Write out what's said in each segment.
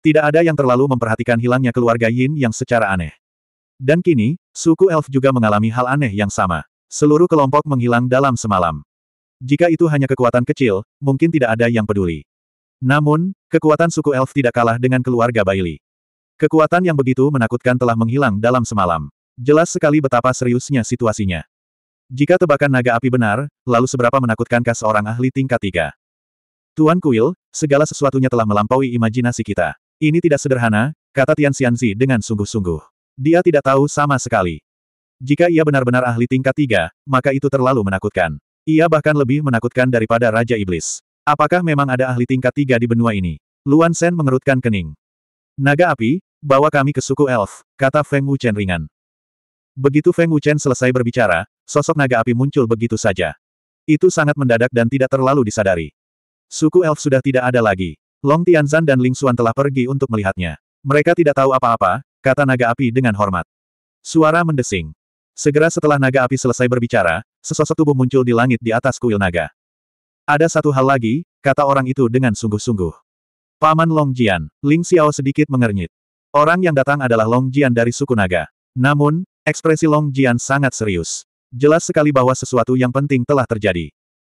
Tidak ada yang terlalu memperhatikan hilangnya keluarga Yin yang secara aneh. Dan kini, suku elf juga mengalami hal aneh yang sama. Seluruh kelompok menghilang dalam semalam. Jika itu hanya kekuatan kecil, mungkin tidak ada yang peduli. Namun, kekuatan suku elf tidak kalah dengan keluarga Bailey. Kekuatan yang begitu menakutkan telah menghilang dalam semalam. Jelas sekali betapa seriusnya situasinya. Jika tebakan naga api benar, lalu seberapa menakutkankah seorang ahli tingkat tiga? Tuan Kuil, segala sesuatunya telah melampaui imajinasi kita. Ini tidak sederhana, kata Tian Xianzi dengan sungguh-sungguh. Dia tidak tahu sama sekali. Jika ia benar-benar ahli tingkat tiga, maka itu terlalu menakutkan. Ia bahkan lebih menakutkan daripada Raja Iblis. Apakah memang ada ahli tingkat tiga di benua ini? Luan Sen mengerutkan kening. Naga api, bawa kami ke suku elf, kata Feng Wuchen ringan. Begitu Feng Wuchen selesai berbicara, sosok naga api muncul begitu saja. Itu sangat mendadak dan tidak terlalu disadari. Suku elf sudah tidak ada lagi. Long Tianzan dan Ling Xuan telah pergi untuk melihatnya. Mereka tidak tahu apa-apa, kata naga api dengan hormat. Suara mendesing. Segera setelah naga api selesai berbicara, sesosok tubuh muncul di langit di atas kuil naga. Ada satu hal lagi, kata orang itu dengan sungguh-sungguh. Paman Long Jian, Ling Xiao sedikit mengernyit. Orang yang datang adalah Long Jian dari suku naga. Namun, ekspresi Long Jian sangat serius. Jelas sekali bahwa sesuatu yang penting telah terjadi.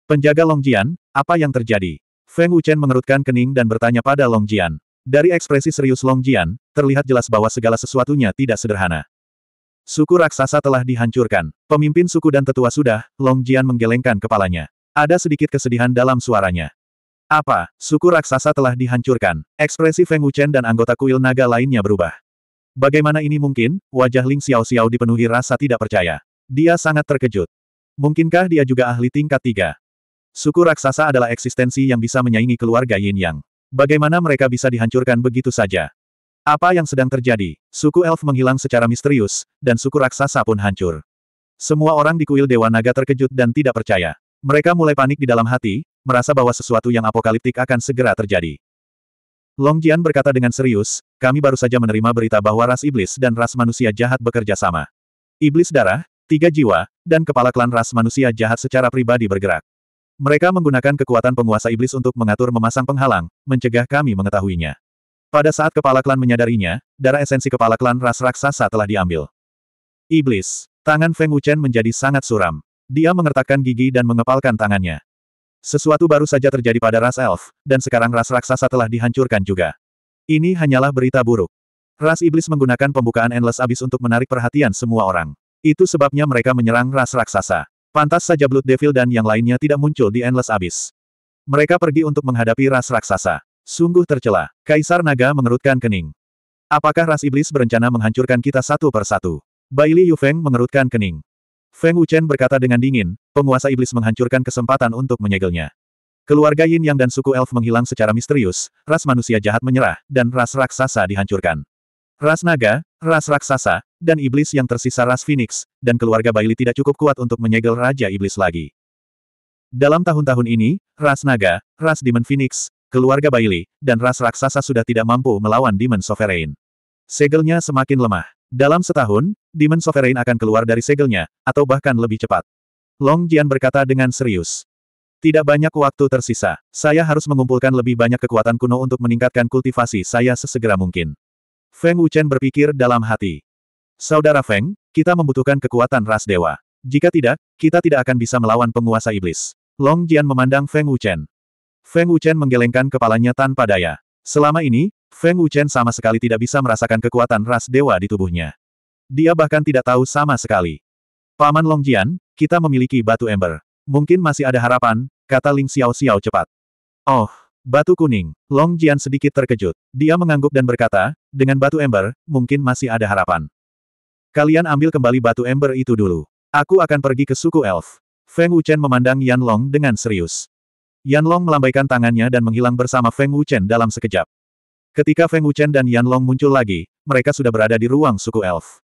Penjaga Long Jian, apa yang terjadi? Feng Wuchen mengerutkan kening dan bertanya pada Long Jian. Dari ekspresi serius Long Jian, terlihat jelas bahwa segala sesuatunya tidak sederhana. Suku raksasa telah dihancurkan. Pemimpin suku dan tetua sudah, Long Jian menggelengkan kepalanya. Ada sedikit kesedihan dalam suaranya. Apa, suku raksasa telah dihancurkan? Ekspresi Feng Wuchen dan anggota kuil naga lainnya berubah. Bagaimana ini mungkin? Wajah Ling Xiao Xiao dipenuhi rasa tidak percaya. Dia sangat terkejut. Mungkinkah dia juga ahli tingkat tiga? Suku raksasa adalah eksistensi yang bisa menyaingi keluarga Yin Yang. Bagaimana mereka bisa dihancurkan begitu saja? Apa yang sedang terjadi? Suku elf menghilang secara misterius, dan suku raksasa pun hancur. Semua orang di kuil Dewa Naga terkejut dan tidak percaya. Mereka mulai panik di dalam hati, merasa bahwa sesuatu yang apokaliptik akan segera terjadi. Long Jian berkata dengan serius, kami baru saja menerima berita bahwa ras iblis dan ras manusia jahat bekerja sama. Iblis darah, tiga jiwa, dan kepala klan ras manusia jahat secara pribadi bergerak. Mereka menggunakan kekuatan penguasa iblis untuk mengatur memasang penghalang, mencegah kami mengetahuinya. Pada saat kepala klan menyadarinya, darah esensi kepala klan ras raksasa telah diambil. Iblis. Tangan Feng Wuchen menjadi sangat suram. Dia mengertakkan gigi dan mengepalkan tangannya. Sesuatu baru saja terjadi pada ras elf, dan sekarang ras raksasa telah dihancurkan juga. Ini hanyalah berita buruk. Ras iblis menggunakan pembukaan Endless Abyss untuk menarik perhatian semua orang. Itu sebabnya mereka menyerang ras raksasa. Pantas saja Blood Devil dan yang lainnya tidak muncul di Endless Abyss. Mereka pergi untuk menghadapi ras raksasa. Sungguh tercela. Kaisar Naga mengerutkan kening. Apakah ras iblis berencana menghancurkan kita satu per satu? Baili Yufeng mengerutkan kening. Feng Wuchen berkata dengan dingin, penguasa iblis menghancurkan kesempatan untuk menyegelnya. Keluarga Yin Yang dan suku Elf menghilang secara misterius, ras manusia jahat menyerah, dan ras raksasa dihancurkan. Ras naga, ras raksasa, dan iblis yang tersisa ras Phoenix, dan keluarga bailli tidak cukup kuat untuk menyegel Raja Iblis lagi. Dalam tahun-tahun ini, ras naga, ras Demon Phoenix, keluarga bailli, dan ras raksasa sudah tidak mampu melawan Demon Sovereign. Segelnya semakin lemah. Dalam setahun, Demon Sovereign akan keluar dari segelnya, atau bahkan lebih cepat. Long Jian berkata dengan serius. Tidak banyak waktu tersisa. Saya harus mengumpulkan lebih banyak kekuatan kuno untuk meningkatkan kultivasi saya sesegera mungkin. Feng Wuchen berpikir dalam hati. Saudara Feng, kita membutuhkan kekuatan ras dewa. Jika tidak, kita tidak akan bisa melawan penguasa iblis. Long Jian memandang Feng Wuchen. Feng Wuchen menggelengkan kepalanya tanpa daya. Selama ini, Feng Wuchen sama sekali tidak bisa merasakan kekuatan ras dewa di tubuhnya. Dia bahkan tidak tahu sama sekali. Paman Long Jian, kita memiliki batu ember. Mungkin masih ada harapan, kata Ling Xiao Xiao cepat. Oh, batu kuning. Long Jian sedikit terkejut. Dia mengangguk dan berkata, dengan batu ember, mungkin masih ada harapan. Kalian ambil kembali batu ember itu dulu. Aku akan pergi ke suku elf. Feng Wuchen memandang Yan Long dengan serius. Yan Long melambaikan tangannya dan menghilang bersama Feng Wuchen dalam sekejap. Ketika Feng Wuchen dan Yan Long muncul lagi, mereka sudah berada di ruang suku elf.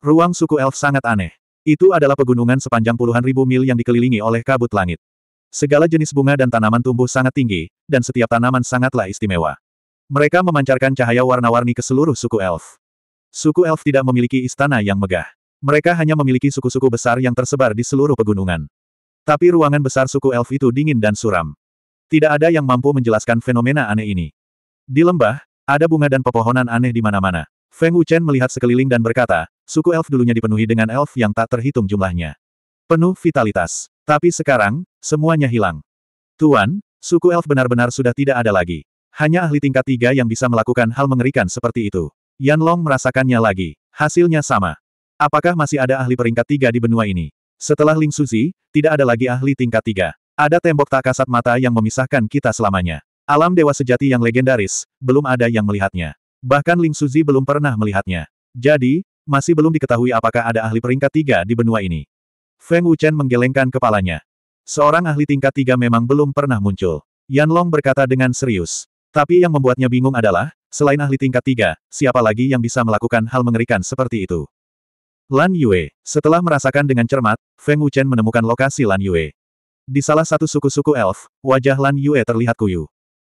Ruang suku elf sangat aneh. Itu adalah pegunungan sepanjang puluhan ribu mil yang dikelilingi oleh kabut langit. Segala jenis bunga dan tanaman tumbuh sangat tinggi, dan setiap tanaman sangatlah istimewa. Mereka memancarkan cahaya warna-warni ke seluruh suku elf. Suku elf tidak memiliki istana yang megah. Mereka hanya memiliki suku-suku besar yang tersebar di seluruh pegunungan. Tapi ruangan besar suku elf itu dingin dan suram. Tidak ada yang mampu menjelaskan fenomena aneh ini. Di lembah, ada bunga dan pepohonan aneh di mana-mana. Feng Wuchen melihat sekeliling dan berkata, suku elf dulunya dipenuhi dengan elf yang tak terhitung jumlahnya. Penuh vitalitas. Tapi sekarang, semuanya hilang. Tuan, suku elf benar-benar sudah tidak ada lagi. Hanya ahli tingkat tiga yang bisa melakukan hal mengerikan seperti itu. Yan Long merasakannya lagi. Hasilnya sama. Apakah masih ada ahli peringkat tiga di benua ini? Setelah Ling Suzi, tidak ada lagi ahli tingkat tiga. Ada tembok tak kasat mata yang memisahkan kita selamanya. Alam dewa sejati yang legendaris, belum ada yang melihatnya. Bahkan Ling Suzi belum pernah melihatnya. Jadi, masih belum diketahui apakah ada ahli peringkat tiga di benua ini. Feng Wuchen menggelengkan kepalanya. Seorang ahli tingkat tiga memang belum pernah muncul. Yan Long berkata dengan serius. Tapi yang membuatnya bingung adalah, selain ahli tingkat tiga, siapa lagi yang bisa melakukan hal mengerikan seperti itu? Lan Yue. Setelah merasakan dengan cermat, Feng Wuchen menemukan lokasi Lan Yue. Di salah satu suku-suku elf, wajah Lan Yue terlihat kuyu.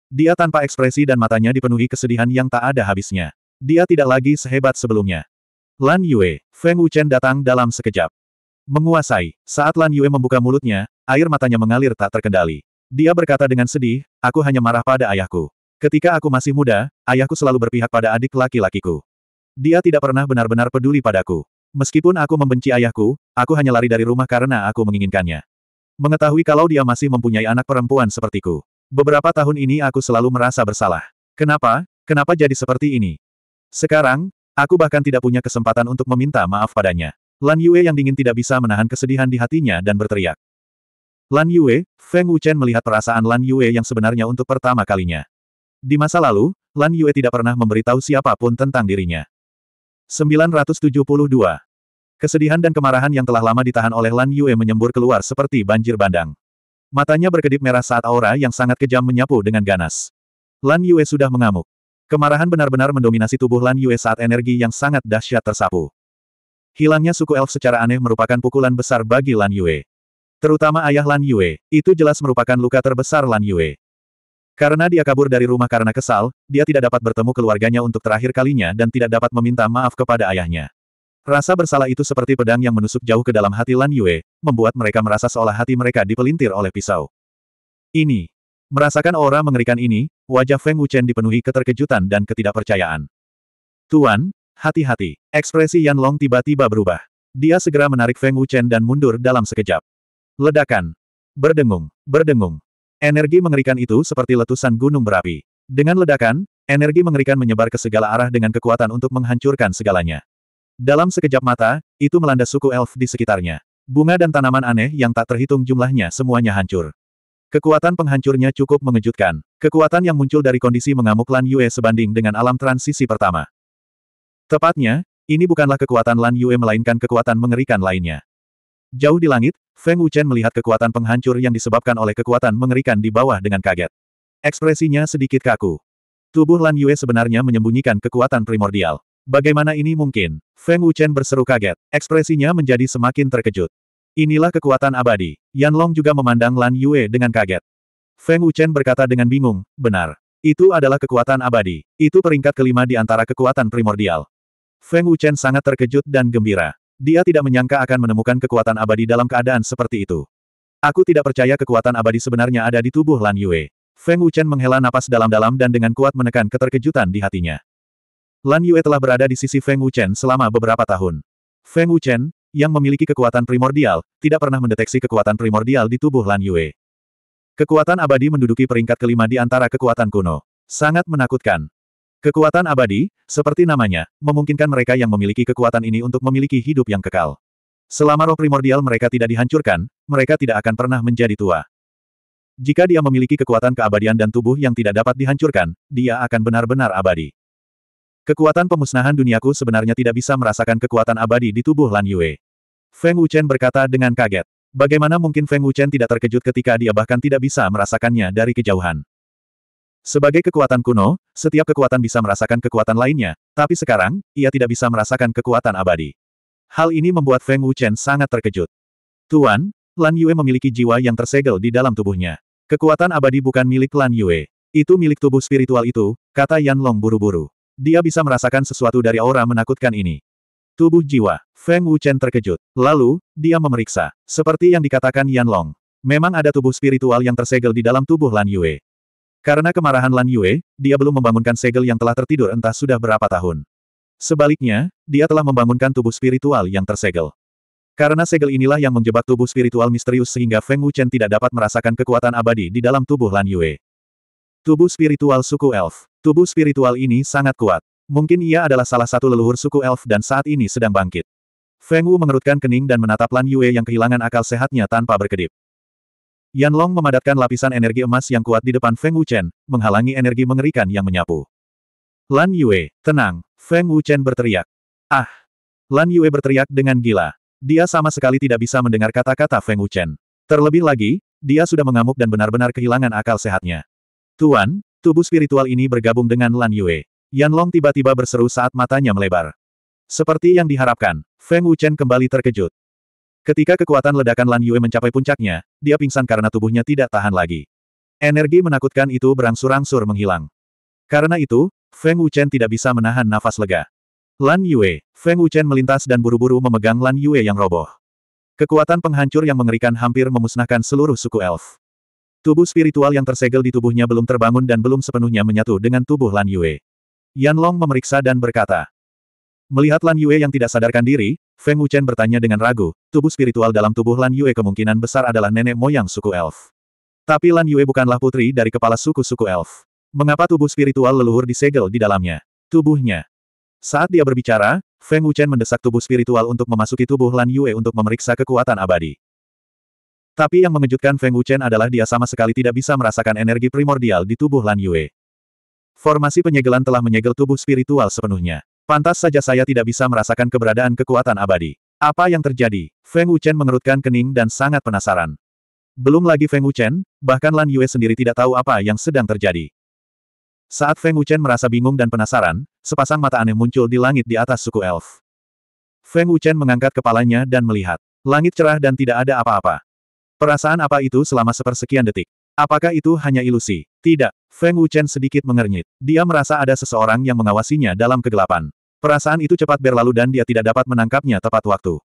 Dia tanpa ekspresi dan matanya dipenuhi kesedihan yang tak ada habisnya. Dia tidak lagi sehebat sebelumnya. Lan Yue, Feng Wuchen datang dalam sekejap. Menguasai, saat Lan Yue membuka mulutnya, air matanya mengalir tak terkendali. Dia berkata dengan sedih, aku hanya marah pada ayahku. Ketika aku masih muda, ayahku selalu berpihak pada adik laki-lakiku. Dia tidak pernah benar-benar peduli padaku. Meskipun aku membenci ayahku, aku hanya lari dari rumah karena aku menginginkannya. Mengetahui kalau dia masih mempunyai anak perempuan sepertiku. Beberapa tahun ini aku selalu merasa bersalah. Kenapa? Kenapa jadi seperti ini? Sekarang, aku bahkan tidak punya kesempatan untuk meminta maaf padanya. Lan Yue yang dingin tidak bisa menahan kesedihan di hatinya dan berteriak. Lan Yue, Feng Wuchen melihat perasaan Lan Yue yang sebenarnya untuk pertama kalinya. Di masa lalu, Lan Yue tidak pernah memberitahu siapapun tentang dirinya. 972. Kesedihan dan kemarahan yang telah lama ditahan oleh Lan Yue menyembur keluar seperti banjir bandang. Matanya berkedip merah saat aura yang sangat kejam menyapu dengan ganas. Lan Yue sudah mengamuk. Kemarahan benar-benar mendominasi tubuh Lan Yue saat energi yang sangat dahsyat tersapu. Hilangnya suku elf secara aneh merupakan pukulan besar bagi Lan Yue. Terutama ayah Lan Yue, itu jelas merupakan luka terbesar Lan Yue. Karena dia kabur dari rumah karena kesal, dia tidak dapat bertemu keluarganya untuk terakhir kalinya dan tidak dapat meminta maaf kepada ayahnya. Rasa bersalah itu seperti pedang yang menusuk jauh ke dalam hati Lan Yue, membuat mereka merasa seolah hati mereka dipelintir oleh pisau. Ini. Merasakan aura mengerikan ini, wajah Feng Wuchen dipenuhi keterkejutan dan ketidakpercayaan. Tuan, hati-hati. Ekspresi Yan Long tiba-tiba berubah. Dia segera menarik Feng Wuchen dan mundur dalam sekejap. Ledakan. Berdengung, berdengung. Energi mengerikan itu seperti letusan gunung berapi. Dengan ledakan, energi mengerikan menyebar ke segala arah dengan kekuatan untuk menghancurkan segalanya. Dalam sekejap mata, itu melanda suku elf di sekitarnya. Bunga dan tanaman aneh yang tak terhitung jumlahnya semuanya hancur. Kekuatan penghancurnya cukup mengejutkan. Kekuatan yang muncul dari kondisi mengamuk Lan Yue sebanding dengan alam transisi pertama. Tepatnya, ini bukanlah kekuatan Lan Yue melainkan kekuatan mengerikan lainnya. Jauh di langit, Feng Wuchen melihat kekuatan penghancur yang disebabkan oleh kekuatan mengerikan di bawah dengan kaget. Ekspresinya sedikit kaku. Tubuh Lan Yue sebenarnya menyembunyikan kekuatan primordial. Bagaimana ini mungkin? Feng Wuchen berseru kaget. Ekspresinya menjadi semakin terkejut. Inilah kekuatan abadi. Yan Long juga memandang Lan Yue dengan kaget. Feng Wuchen berkata dengan bingung, benar. Itu adalah kekuatan abadi. Itu peringkat kelima di antara kekuatan primordial. Feng Wuchen sangat terkejut dan gembira. Dia tidak menyangka akan menemukan kekuatan abadi dalam keadaan seperti itu. Aku tidak percaya kekuatan abadi sebenarnya ada di tubuh Lan Yue. Feng Wuchen menghela napas dalam-dalam dan dengan kuat menekan keterkejutan di hatinya. Lan Yue telah berada di sisi Feng Wuchen selama beberapa tahun. Feng Wuchen, yang memiliki kekuatan primordial, tidak pernah mendeteksi kekuatan primordial di tubuh Lan Yue. Kekuatan abadi menduduki peringkat kelima di antara kekuatan kuno. Sangat menakutkan. Kekuatan abadi, seperti namanya, memungkinkan mereka yang memiliki kekuatan ini untuk memiliki hidup yang kekal. Selama roh primordial mereka tidak dihancurkan, mereka tidak akan pernah menjadi tua. Jika dia memiliki kekuatan keabadian dan tubuh yang tidak dapat dihancurkan, dia akan benar-benar abadi. Kekuatan pemusnahan duniaku sebenarnya tidak bisa merasakan kekuatan abadi di tubuh Lan Yue. Feng Wuchen berkata dengan kaget. Bagaimana mungkin Feng Wuchen tidak terkejut ketika dia bahkan tidak bisa merasakannya dari kejauhan. Sebagai kekuatan kuno, setiap kekuatan bisa merasakan kekuatan lainnya, tapi sekarang, ia tidak bisa merasakan kekuatan abadi. Hal ini membuat Feng Wuchen sangat terkejut. Tuan, Lan Yue memiliki jiwa yang tersegel di dalam tubuhnya. Kekuatan abadi bukan milik Lan Yue. Itu milik tubuh spiritual itu, kata Yan Long buru-buru. Dia bisa merasakan sesuatu dari aura menakutkan ini. Tubuh jiwa, Feng Wuchen terkejut. Lalu, dia memeriksa. Seperti yang dikatakan Yan Long. Memang ada tubuh spiritual yang tersegel di dalam tubuh Lan Yue. Karena kemarahan Lan Yue, dia belum membangunkan segel yang telah tertidur entah sudah berapa tahun. Sebaliknya, dia telah membangunkan tubuh spiritual yang tersegel. Karena segel inilah yang menjebak tubuh spiritual misterius sehingga Feng Wuchen tidak dapat merasakan kekuatan abadi di dalam tubuh Lan Yue. Tubuh spiritual suku elf. Tubuh spiritual ini sangat kuat. Mungkin ia adalah salah satu leluhur suku elf dan saat ini sedang bangkit. Feng Wu mengerutkan kening dan menatap Lan Yue yang kehilangan akal sehatnya tanpa berkedip. Yan Long memadatkan lapisan energi emas yang kuat di depan Feng Wuchen, menghalangi energi mengerikan yang menyapu. Lan Yue, tenang, Feng Wuchen berteriak. Ah! Lan Yue berteriak dengan gila. Dia sama sekali tidak bisa mendengar kata-kata Feng Wuchen. Terlebih lagi, dia sudah mengamuk dan benar-benar kehilangan akal sehatnya. Tuan, tubuh spiritual ini bergabung dengan Lan Yue. Yan Long tiba-tiba berseru saat matanya melebar. Seperti yang diharapkan, Feng Wuchen kembali terkejut. Ketika kekuatan ledakan Lan Yue mencapai puncaknya, dia pingsan karena tubuhnya tidak tahan lagi. Energi menakutkan itu berangsur-angsur menghilang. Karena itu, Feng Wuchen tidak bisa menahan nafas lega. Lan Yue, Feng Wuchen melintas dan buru-buru memegang Lan Yue yang roboh. Kekuatan penghancur yang mengerikan hampir memusnahkan seluruh suku elf. Tubuh spiritual yang tersegel di tubuhnya belum terbangun dan belum sepenuhnya menyatu dengan tubuh Lan Yue. Yan Long memeriksa dan berkata, Melihat Lan Yue yang tidak sadarkan diri, Feng Wuchen bertanya dengan ragu, tubuh spiritual dalam tubuh Lan Yue kemungkinan besar adalah nenek moyang suku elf. Tapi Lan Yue bukanlah putri dari kepala suku-suku elf. Mengapa tubuh spiritual leluhur disegel di dalamnya? Tubuhnya. Saat dia berbicara, Feng Wuchen mendesak tubuh spiritual untuk memasuki tubuh Lan Yue untuk memeriksa kekuatan abadi. Tapi yang mengejutkan Feng Wuchen adalah dia sama sekali tidak bisa merasakan energi primordial di tubuh Lan Yue. Formasi penyegelan telah menyegel tubuh spiritual sepenuhnya. Pantas saja saya tidak bisa merasakan keberadaan kekuatan abadi. Apa yang terjadi? Feng Wuchen mengerutkan kening dan sangat penasaran. Belum lagi Feng Wuchen, bahkan Lan Yue sendiri tidak tahu apa yang sedang terjadi. Saat Feng Wuchen merasa bingung dan penasaran, sepasang mata aneh muncul di langit di atas suku elf. Feng Wuchen mengangkat kepalanya dan melihat. Langit cerah dan tidak ada apa-apa. Perasaan apa itu selama sepersekian detik. Apakah itu hanya ilusi? Tidak. Feng Wuchen sedikit mengernyit. Dia merasa ada seseorang yang mengawasinya dalam kegelapan. Perasaan itu cepat berlalu dan dia tidak dapat menangkapnya tepat waktu.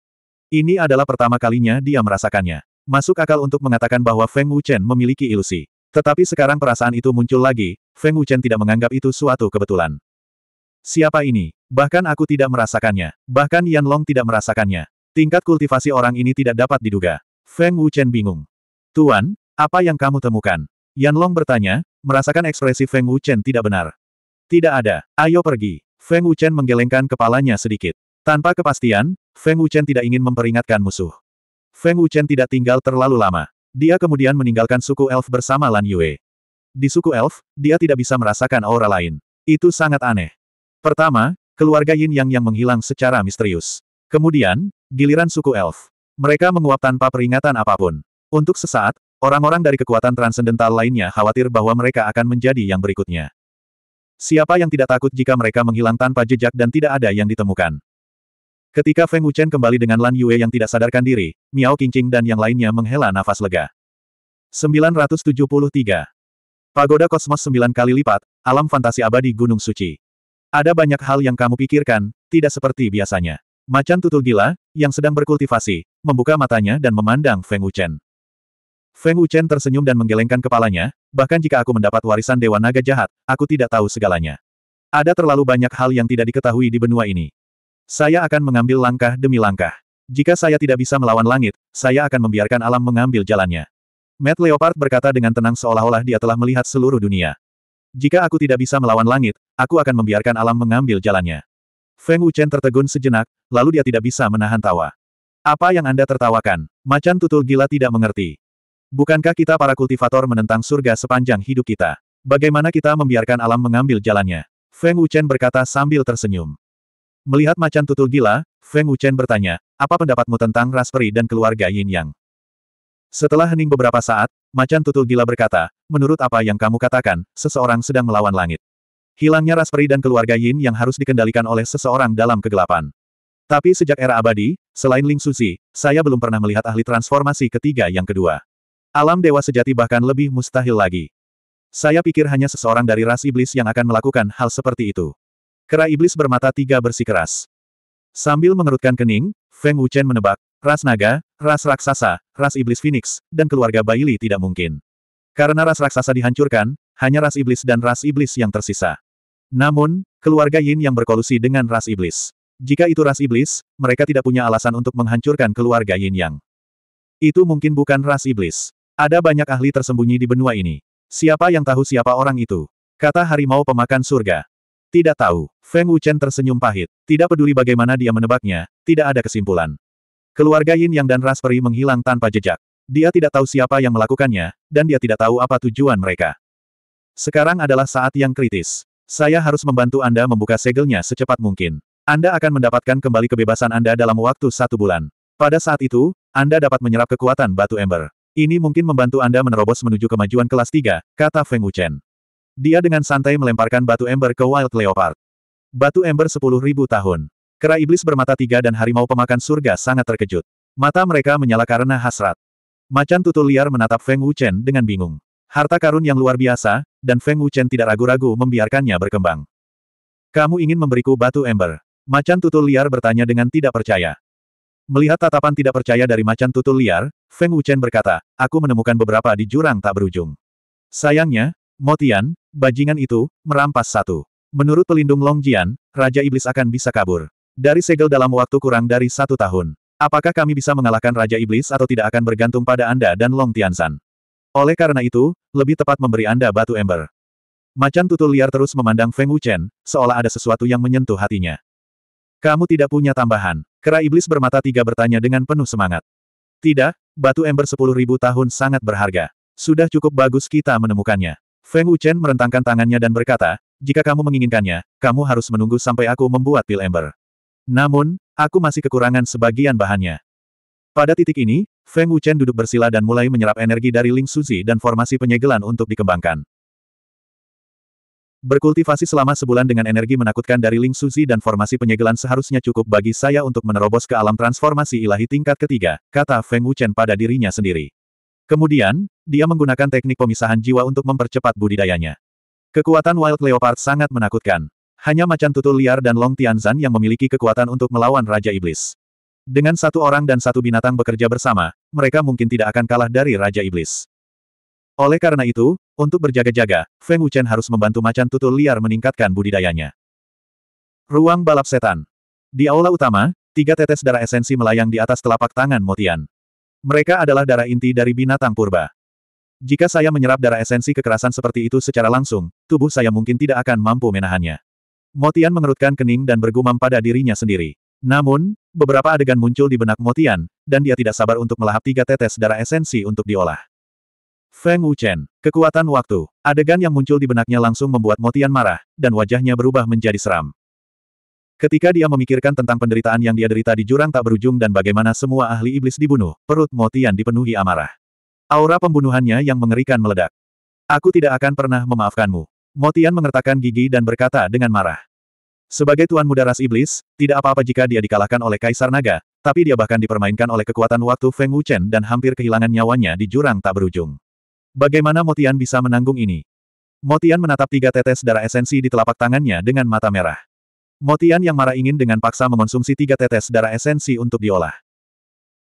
Ini adalah pertama kalinya dia merasakannya. Masuk akal untuk mengatakan bahwa Feng Wuchen memiliki ilusi. Tetapi sekarang perasaan itu muncul lagi, Feng Wuchen tidak menganggap itu suatu kebetulan. Siapa ini? Bahkan aku tidak merasakannya. Bahkan Yan Long tidak merasakannya. Tingkat kultivasi orang ini tidak dapat diduga. Feng Wuchen bingung. Tuan, apa yang kamu temukan? Yan Long bertanya, merasakan ekspresi Feng Wuchen tidak benar. Tidak ada, ayo pergi. Feng Wuchen menggelengkan kepalanya sedikit. Tanpa kepastian, Feng Wuchen tidak ingin memperingatkan musuh. Feng Wuchen tidak tinggal terlalu lama. Dia kemudian meninggalkan suku elf bersama Lan Yue. Di suku elf, dia tidak bisa merasakan aura lain. Itu sangat aneh. Pertama, keluarga Yin Yang yang menghilang secara misterius. Kemudian, giliran suku elf. Mereka menguap tanpa peringatan apapun. Untuk sesaat, Orang-orang dari kekuatan transendental lainnya khawatir bahwa mereka akan menjadi yang berikutnya. Siapa yang tidak takut jika mereka menghilang tanpa jejak dan tidak ada yang ditemukan? Ketika Feng Wuchen kembali dengan Lan Yue yang tidak sadarkan diri, Miao Qingqing dan yang lainnya menghela nafas lega. 973. Pagoda kosmos sembilan kali lipat, alam fantasi abadi Gunung Suci. Ada banyak hal yang kamu pikirkan, tidak seperti biasanya. Macan tutul gila, yang sedang berkultivasi, membuka matanya dan memandang Feng Wuchen. Feng Wuchen tersenyum dan menggelengkan kepalanya, bahkan jika aku mendapat warisan Dewa Naga Jahat, aku tidak tahu segalanya. Ada terlalu banyak hal yang tidak diketahui di benua ini. Saya akan mengambil langkah demi langkah. Jika saya tidak bisa melawan langit, saya akan membiarkan alam mengambil jalannya. Matt Leopard berkata dengan tenang seolah-olah dia telah melihat seluruh dunia. Jika aku tidak bisa melawan langit, aku akan membiarkan alam mengambil jalannya. Feng Wuchen tertegun sejenak, lalu dia tidak bisa menahan tawa. Apa yang Anda tertawakan? Macan tutul gila tidak mengerti. Bukankah kita para kultivator menentang surga sepanjang hidup kita? Bagaimana kita membiarkan alam mengambil jalannya? Feng Wuchen berkata sambil tersenyum. Melihat macan tutul gila, Feng Wuchen bertanya, apa pendapatmu tentang Raspberry dan keluarga Yin Yang? Setelah hening beberapa saat, macan tutul gila berkata, menurut apa yang kamu katakan, seseorang sedang melawan langit. Hilangnya Raspberry dan keluarga Yin yang harus dikendalikan oleh seseorang dalam kegelapan. Tapi sejak era abadi, selain Ling Suzi, saya belum pernah melihat ahli transformasi ketiga yang kedua. Alam dewa sejati bahkan lebih mustahil lagi. Saya pikir hanya seseorang dari ras iblis yang akan melakukan hal seperti itu. Kera iblis bermata tiga bersikeras. Sambil mengerutkan kening, Feng Wuchen menebak, ras naga, ras raksasa, ras iblis phoenix, dan keluarga Baili tidak mungkin. Karena ras raksasa dihancurkan, hanya ras iblis dan ras iblis yang tersisa. Namun, keluarga Yin yang berkolusi dengan ras iblis. Jika itu ras iblis, mereka tidak punya alasan untuk menghancurkan keluarga Yin Yang. Itu mungkin bukan ras iblis. Ada banyak ahli tersembunyi di benua ini. Siapa yang tahu siapa orang itu? Kata harimau pemakan surga. Tidak tahu. Feng Wuchen tersenyum pahit. Tidak peduli bagaimana dia menebaknya, tidak ada kesimpulan. Keluarga Yin Yang dan Raspberry menghilang tanpa jejak. Dia tidak tahu siapa yang melakukannya, dan dia tidak tahu apa tujuan mereka. Sekarang adalah saat yang kritis. Saya harus membantu Anda membuka segelnya secepat mungkin. Anda akan mendapatkan kembali kebebasan Anda dalam waktu satu bulan. Pada saat itu, Anda dapat menyerap kekuatan batu ember. Ini mungkin membantu Anda menerobos menuju kemajuan kelas 3, kata Feng Wuchen. Dia dengan santai melemparkan batu ember ke Wild Leopard. Batu ember 10.000 tahun. Kera iblis bermata tiga dan harimau pemakan surga sangat terkejut. Mata mereka menyala karena hasrat. Macan tutul liar menatap Feng Wuchen dengan bingung. Harta karun yang luar biasa, dan Feng Wuchen tidak ragu-ragu membiarkannya berkembang. Kamu ingin memberiku batu ember? Macan tutul liar bertanya dengan tidak percaya. Melihat tatapan tidak percaya dari macan tutul liar, Feng Wuchen berkata, aku menemukan beberapa di jurang tak berujung. Sayangnya, Motian, bajingan itu, merampas satu. Menurut pelindung Long Jian, Raja Iblis akan bisa kabur. Dari segel dalam waktu kurang dari satu tahun. Apakah kami bisa mengalahkan Raja Iblis atau tidak akan bergantung pada Anda dan Long Tiansan. Oleh karena itu, lebih tepat memberi Anda batu ember. Macan tutul liar terus memandang Feng Wuchen, seolah ada sesuatu yang menyentuh hatinya. Kamu tidak punya tambahan. Kera iblis bermata tiga bertanya dengan penuh semangat. Tidak, batu ember sepuluh ribu tahun sangat berharga. Sudah cukup bagus kita menemukannya. Feng Wuchen merentangkan tangannya dan berkata, jika kamu menginginkannya, kamu harus menunggu sampai aku membuat pil ember. Namun, aku masih kekurangan sebagian bahannya. Pada titik ini, Feng Wuchen duduk bersila dan mulai menyerap energi dari Ling Suzi dan formasi penyegelan untuk dikembangkan. Berkultivasi selama sebulan dengan energi menakutkan dari Ling Suzi dan formasi penyegelan seharusnya cukup bagi saya untuk menerobos ke alam transformasi ilahi tingkat ketiga, kata Feng Wuchen pada dirinya sendiri. Kemudian, dia menggunakan teknik pemisahan jiwa untuk mempercepat budidayanya. Kekuatan Wild Leopard sangat menakutkan. Hanya macan tutul liar dan Long Tianzan yang memiliki kekuatan untuk melawan Raja Iblis. Dengan satu orang dan satu binatang bekerja bersama, mereka mungkin tidak akan kalah dari Raja Iblis. Oleh karena itu, untuk berjaga-jaga, Feng Wuchen harus membantu macan tutul liar meningkatkan budidayanya. Ruang balap setan. Di aula utama, tiga tetes darah esensi melayang di atas telapak tangan Motian. Mereka adalah darah inti dari binatang purba. Jika saya menyerap darah esensi kekerasan seperti itu secara langsung, tubuh saya mungkin tidak akan mampu menahannya. Motian mengerutkan kening dan bergumam pada dirinya sendiri. Namun, beberapa adegan muncul di benak Motian, dan dia tidak sabar untuk melahap tiga tetes darah esensi untuk diolah. Feng Wuchen, kekuatan waktu. Adegan yang muncul di benaknya langsung membuat Motian marah, dan wajahnya berubah menjadi seram. Ketika dia memikirkan tentang penderitaan yang dia derita di jurang tak berujung dan bagaimana semua ahli iblis dibunuh, perut Motian dipenuhi amarah. Aura pembunuhannya yang mengerikan meledak. Aku tidak akan pernah memaafkanmu. Motian mengertakkan gigi dan berkata dengan marah. Sebagai tuan muda ras iblis, tidak apa-apa jika dia dikalahkan oleh Kaisar Naga, tapi dia bahkan dipermainkan oleh kekuatan waktu Feng Wuchen dan hampir kehilangan nyawanya di jurang tak berujung. Bagaimana Motian bisa menanggung ini? Motian menatap tiga tetes darah esensi di telapak tangannya dengan mata merah. Motian yang marah ingin dengan paksa mengonsumsi tiga tetes darah esensi untuk diolah.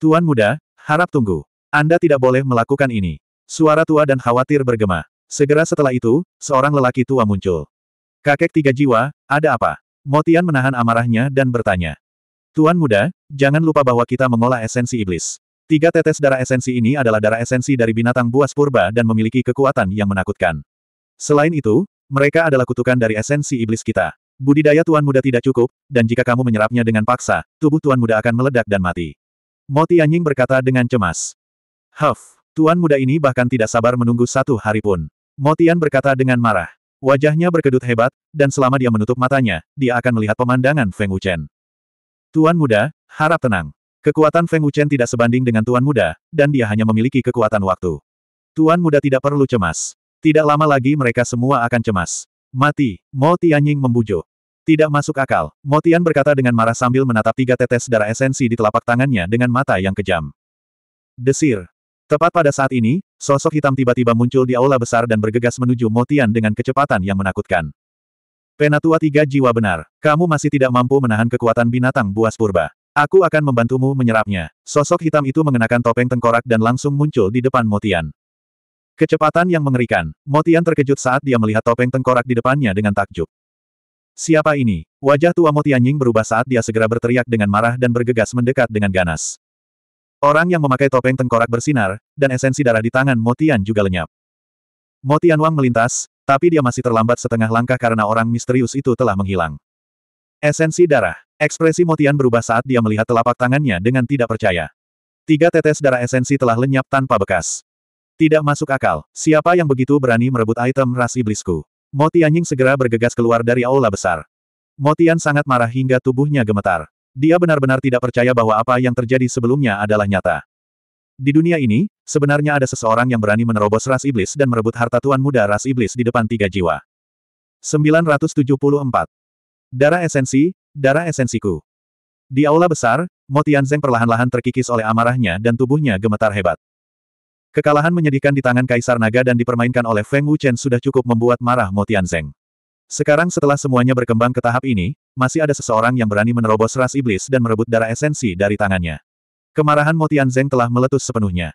Tuan muda, harap tunggu. Anda tidak boleh melakukan ini. Suara tua dan khawatir bergema. Segera setelah itu, seorang lelaki tua muncul. Kakek tiga jiwa, ada apa? Motian menahan amarahnya dan bertanya. Tuan muda, jangan lupa bahwa kita mengolah esensi iblis. Tiga tetes darah esensi ini adalah darah esensi dari binatang buas purba dan memiliki kekuatan yang menakutkan. Selain itu, mereka adalah kutukan dari esensi iblis kita. Budidaya Tuan Muda tidak cukup, dan jika kamu menyerapnya dengan paksa, tubuh Tuan Muda akan meledak dan mati. Moti anjing berkata dengan cemas. Huff, Tuan Muda ini bahkan tidak sabar menunggu satu hari pun. Motian berkata dengan marah. Wajahnya berkedut hebat, dan selama dia menutup matanya, dia akan melihat pemandangan Feng Wuchen. Tuan Muda, harap tenang. Kekuatan Feng Wuchen tidak sebanding dengan Tuan Muda, dan dia hanya memiliki kekuatan waktu. Tuan Muda tidak perlu cemas. Tidak lama lagi mereka semua akan cemas. Mati, Mo Tianying membujuk. Tidak masuk akal, Mo Tian berkata dengan marah sambil menatap tiga tetes darah esensi di telapak tangannya dengan mata yang kejam. Desir. Tepat pada saat ini, sosok hitam tiba-tiba muncul di aula besar dan bergegas menuju Mo Tian dengan kecepatan yang menakutkan. Penatua tiga jiwa benar, kamu masih tidak mampu menahan kekuatan binatang buas purba. Aku akan membantumu menyerapnya. Sosok hitam itu mengenakan topeng tengkorak dan langsung muncul di depan Motian. Kecepatan yang mengerikan. Motian terkejut saat dia melihat topeng tengkorak di depannya dengan takjub. Siapa ini? Wajah tua Motian Ying berubah saat dia segera berteriak dengan marah dan bergegas mendekat dengan ganas. Orang yang memakai topeng tengkorak bersinar, dan esensi darah di tangan Motian juga lenyap. Motian Wang melintas, tapi dia masih terlambat setengah langkah karena orang misterius itu telah menghilang. Esensi darah. Ekspresi Motian berubah saat dia melihat telapak tangannya dengan tidak percaya. Tiga tetes darah esensi telah lenyap tanpa bekas. Tidak masuk akal, siapa yang begitu berani merebut item ras iblisku? Motianying segera bergegas keluar dari aula besar. Motian sangat marah hingga tubuhnya gemetar. Dia benar-benar tidak percaya bahwa apa yang terjadi sebelumnya adalah nyata. Di dunia ini, sebenarnya ada seseorang yang berani menerobos ras iblis dan merebut harta tuan muda ras iblis di depan tiga jiwa. 974. Darah esensi, Darah esensiku. Di aula besar, Mo Tianzeng perlahan-lahan terkikis oleh amarahnya dan tubuhnya gemetar hebat. Kekalahan menyedihkan di tangan Kaisar Naga dan dipermainkan oleh Feng Wuchen sudah cukup membuat marah Mo Tianzeng. Sekarang setelah semuanya berkembang ke tahap ini, masih ada seseorang yang berani menerobos ras iblis dan merebut darah esensi dari tangannya. Kemarahan Motianzeng Tianzeng telah meletus sepenuhnya.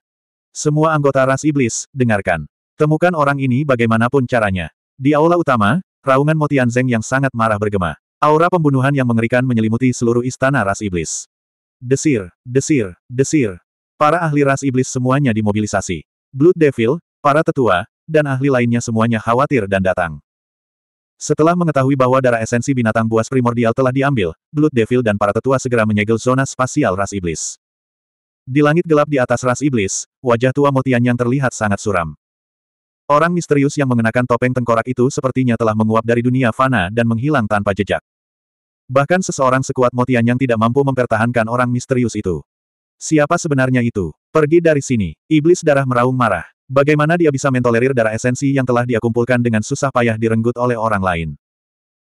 Semua anggota ras iblis, dengarkan. Temukan orang ini bagaimanapun caranya. Di aula utama, raungan Motianzeng Tianzeng yang sangat marah bergema. Aura pembunuhan yang mengerikan menyelimuti seluruh istana ras iblis. Desir, desir, desir. Para ahli ras iblis semuanya dimobilisasi. Blood Devil, para tetua, dan ahli lainnya semuanya khawatir dan datang. Setelah mengetahui bahwa darah esensi binatang buas primordial telah diambil, Blood Devil dan para tetua segera menyegel zona spasial ras iblis. Di langit gelap di atas ras iblis, wajah tua Motian yang terlihat sangat suram. Orang misterius yang mengenakan topeng tengkorak itu sepertinya telah menguap dari dunia fana dan menghilang tanpa jejak. Bahkan seseorang sekuat Motian yang tidak mampu mempertahankan orang misterius itu. Siapa sebenarnya itu? Pergi dari sini. Iblis darah meraung marah. Bagaimana dia bisa mentolerir darah esensi yang telah dia kumpulkan dengan susah payah direnggut oleh orang lain?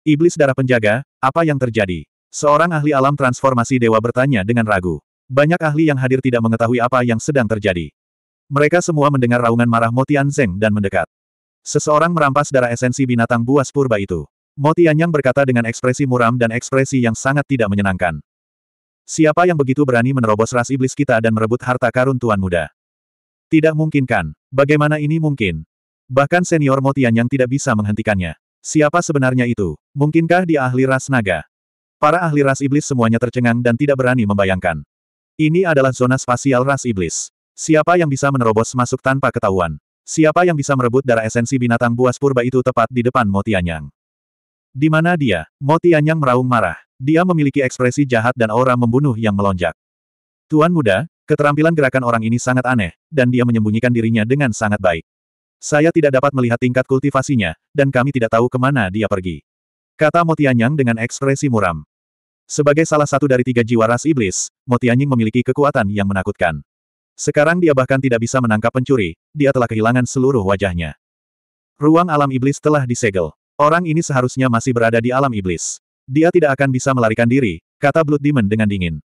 Iblis darah penjaga, apa yang terjadi? Seorang ahli alam transformasi dewa bertanya dengan ragu. Banyak ahli yang hadir tidak mengetahui apa yang sedang terjadi. Mereka semua mendengar raungan marah Motian Zeng dan mendekat. Seseorang merampas darah esensi binatang buas purba itu. Moti Anyang berkata dengan ekspresi muram dan ekspresi yang sangat tidak menyenangkan. Siapa yang begitu berani menerobos ras iblis kita dan merebut harta karun Tuan Muda? Tidak mungkin kan? Bagaimana ini mungkin? Bahkan senior Moti Anyang tidak bisa menghentikannya. Siapa sebenarnya itu? Mungkinkah dia ahli ras naga? Para ahli ras iblis semuanya tercengang dan tidak berani membayangkan. Ini adalah zona spasial ras iblis. Siapa yang bisa menerobos masuk tanpa ketahuan? Siapa yang bisa merebut darah esensi binatang buas purba itu tepat di depan Motianyang? Di mana dia? Moti Anyang meraung marah. Dia memiliki ekspresi jahat dan aura membunuh yang melonjak. Tuan muda, keterampilan gerakan orang ini sangat aneh, dan dia menyembunyikan dirinya dengan sangat baik. Saya tidak dapat melihat tingkat kultivasinya, dan kami tidak tahu kemana dia pergi. Kata Motianyang dengan ekspresi muram. Sebagai salah satu dari tiga jiwa ras iblis, Motianyang memiliki kekuatan yang menakutkan. Sekarang dia bahkan tidak bisa menangkap pencuri, dia telah kehilangan seluruh wajahnya. Ruang alam iblis telah disegel. Orang ini seharusnya masih berada di alam iblis. Dia tidak akan bisa melarikan diri, kata Blood Demon dengan dingin.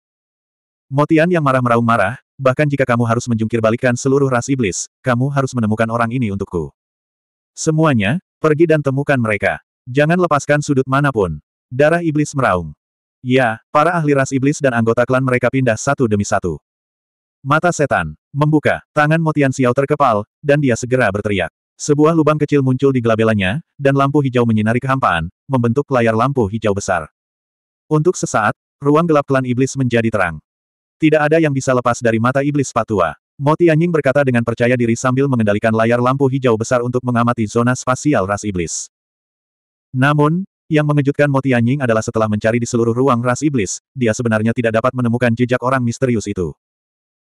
Motian yang marah meraung marah, bahkan jika kamu harus menjungkir balikan seluruh ras iblis, kamu harus menemukan orang ini untukku. Semuanya, pergi dan temukan mereka. Jangan lepaskan sudut manapun. Darah iblis meraung. Ya, para ahli ras iblis dan anggota klan mereka pindah satu demi satu. Mata setan, membuka, tangan Motian Xiao terkepal, dan dia segera berteriak. Sebuah lubang kecil muncul di gelabelannya, dan lampu hijau menyinari kehampaan, membentuk layar lampu hijau besar. Untuk sesaat, ruang gelap klan iblis menjadi terang. Tidak ada yang bisa lepas dari mata iblis patua. Moti Anjing berkata dengan percaya diri sambil mengendalikan layar lampu hijau besar untuk mengamati zona spasial ras iblis. Namun, yang mengejutkan Moti Anjing adalah setelah mencari di seluruh ruang ras iblis, dia sebenarnya tidak dapat menemukan jejak orang misterius itu.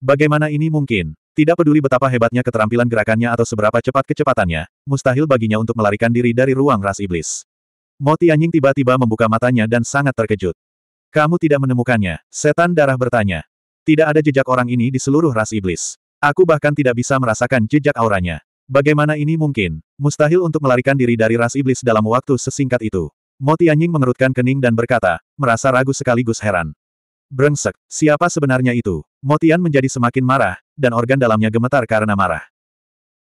Bagaimana ini mungkin? Tidak peduli betapa hebatnya keterampilan gerakannya atau seberapa cepat kecepatannya, mustahil baginya untuk melarikan diri dari ruang ras iblis. Moti anjing tiba-tiba membuka matanya dan sangat terkejut. Kamu tidak menemukannya, setan darah bertanya. Tidak ada jejak orang ini di seluruh ras iblis. Aku bahkan tidak bisa merasakan jejak auranya. Bagaimana ini mungkin? Mustahil untuk melarikan diri dari ras iblis dalam waktu sesingkat itu. Moti anjing mengerutkan kening dan berkata, merasa ragu sekaligus heran. Brengsek, siapa sebenarnya itu? Motian menjadi semakin marah, dan organ dalamnya gemetar karena marah.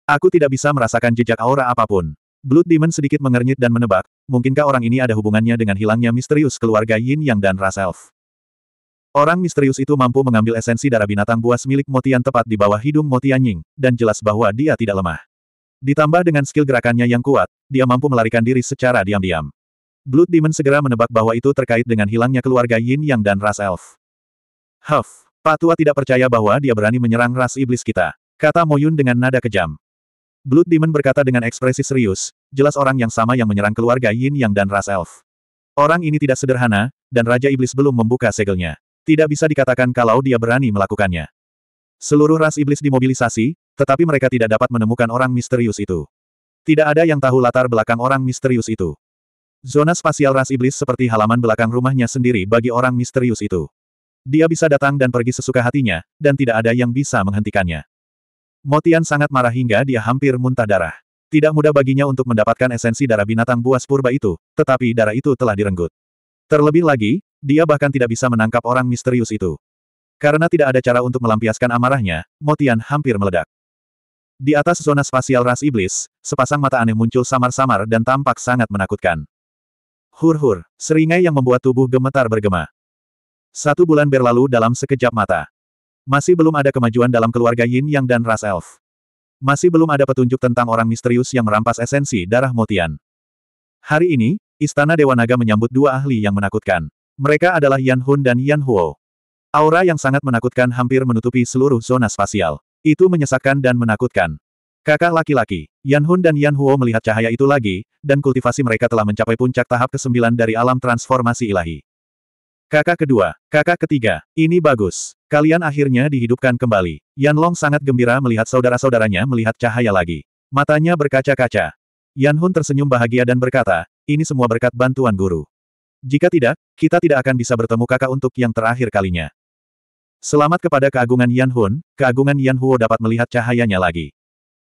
Aku tidak bisa merasakan jejak aura apapun. Blood Demon sedikit mengernyit dan menebak, mungkinkah orang ini ada hubungannya dengan hilangnya misterius keluarga Yin Yang dan ras elf. Orang misterius itu mampu mengambil esensi darah binatang buas milik Motian tepat di bawah hidung Motian Ying, dan jelas bahwa dia tidak lemah. Ditambah dengan skill gerakannya yang kuat, dia mampu melarikan diri secara diam-diam. Blood Demon segera menebak bahwa itu terkait dengan hilangnya keluarga Yin Yang dan ras elf. Huff, Pak tidak percaya bahwa dia berani menyerang ras iblis kita, kata Moyun dengan nada kejam. Blood Demon berkata dengan ekspresi serius, jelas orang yang sama yang menyerang keluarga Yin Yang dan ras elf. Orang ini tidak sederhana, dan Raja Iblis belum membuka segelnya. Tidak bisa dikatakan kalau dia berani melakukannya. Seluruh ras iblis dimobilisasi, tetapi mereka tidak dapat menemukan orang misterius itu. Tidak ada yang tahu latar belakang orang misterius itu. Zona spasial ras iblis seperti halaman belakang rumahnya sendiri bagi orang misterius itu. Dia bisa datang dan pergi sesuka hatinya, dan tidak ada yang bisa menghentikannya. Motian sangat marah hingga dia hampir muntah darah. Tidak mudah baginya untuk mendapatkan esensi darah binatang buas purba itu, tetapi darah itu telah direnggut. Terlebih lagi, dia bahkan tidak bisa menangkap orang misterius itu. Karena tidak ada cara untuk melampiaskan amarahnya, Motian hampir meledak. Di atas zona spasial ras iblis, sepasang mata aneh muncul samar-samar dan tampak sangat menakutkan. Hur-hur, seringai yang membuat tubuh gemetar bergema. Satu bulan berlalu dalam sekejap mata. Masih belum ada kemajuan dalam keluarga Yin Yang dan ras elf. Masih belum ada petunjuk tentang orang misterius yang merampas esensi darah Motian. Hari ini, Istana Dewa Naga menyambut dua ahli yang menakutkan. Mereka adalah Yan Hun dan Yan Huo. Aura yang sangat menakutkan hampir menutupi seluruh zona spasial. Itu menyesakkan dan menakutkan. Kakak laki-laki, Yan Hun dan Yan Huo melihat cahaya itu lagi, dan kultivasi mereka telah mencapai puncak tahap ke-9 dari alam transformasi ilahi. Kakak kedua, kakak ketiga, ini bagus. Kalian akhirnya dihidupkan kembali. Yan Long sangat gembira melihat saudara-saudaranya melihat cahaya lagi. Matanya berkaca-kaca. Yan Hun tersenyum bahagia dan berkata, ini semua berkat bantuan guru. Jika tidak, kita tidak akan bisa bertemu kakak untuk yang terakhir kalinya. Selamat kepada keagungan Yan Hun, keagungan Yan Huo dapat melihat cahayanya lagi.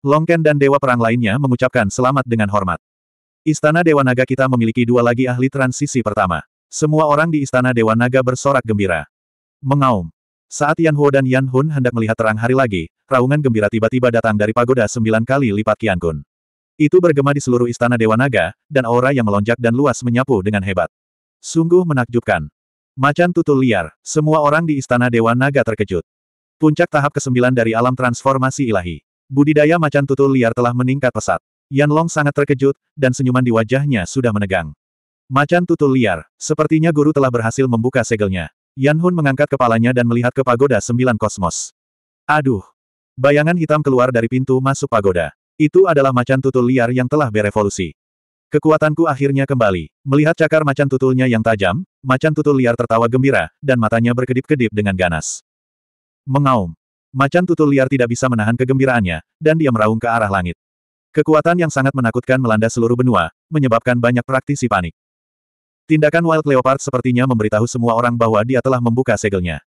Long Ken dan dewa perang lainnya mengucapkan selamat dengan hormat. Istana Dewa Naga kita memiliki dua lagi ahli transisi pertama. Semua orang di Istana Dewa Naga bersorak gembira. Mengaum. Saat Yan Ho dan Yan Hun hendak melihat terang hari lagi, raungan gembira tiba-tiba datang dari pagoda sembilan kali lipat Qian Kun. Itu bergema di seluruh Istana Dewa Naga, dan aura yang melonjak dan luas menyapu dengan hebat. Sungguh menakjubkan. Macan tutul liar, semua orang di Istana Dewa Naga terkejut. Puncak tahap ke-9 dari alam transformasi ilahi. Budidaya macan tutul liar telah meningkat pesat. Yan Long sangat terkejut, dan senyuman di wajahnya sudah menegang. Macan tutul liar. Sepertinya guru telah berhasil membuka segelnya. Yan Hun mengangkat kepalanya dan melihat ke pagoda sembilan kosmos. Aduh. Bayangan hitam keluar dari pintu masuk pagoda. Itu adalah macan tutul liar yang telah berevolusi. Kekuatanku akhirnya kembali. Melihat cakar macan tutulnya yang tajam, macan tutul liar tertawa gembira, dan matanya berkedip-kedip dengan ganas. Mengaum. Macan tutul liar tidak bisa menahan kegembiraannya, dan dia meraung ke arah langit. Kekuatan yang sangat menakutkan melanda seluruh benua, menyebabkan banyak praktisi panik. Tindakan Wild Leopard sepertinya memberitahu semua orang bahwa dia telah membuka segelnya.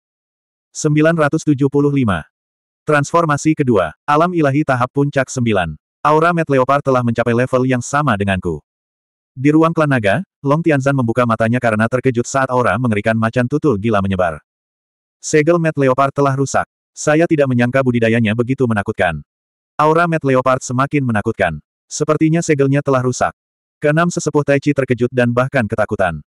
975. Transformasi kedua, alam ilahi tahap puncak 9. Aura Met Leopard telah mencapai level yang sama denganku. Di ruang klan naga, Long Tianzan membuka matanya karena terkejut saat aura mengerikan macan tutul gila menyebar. Segel Met Leopard telah rusak. Saya tidak menyangka budidayanya begitu menakutkan. Aura Met Leopard semakin menakutkan. Sepertinya segelnya telah rusak. Keenam sesepuh Tai Chi terkejut dan bahkan ketakutan.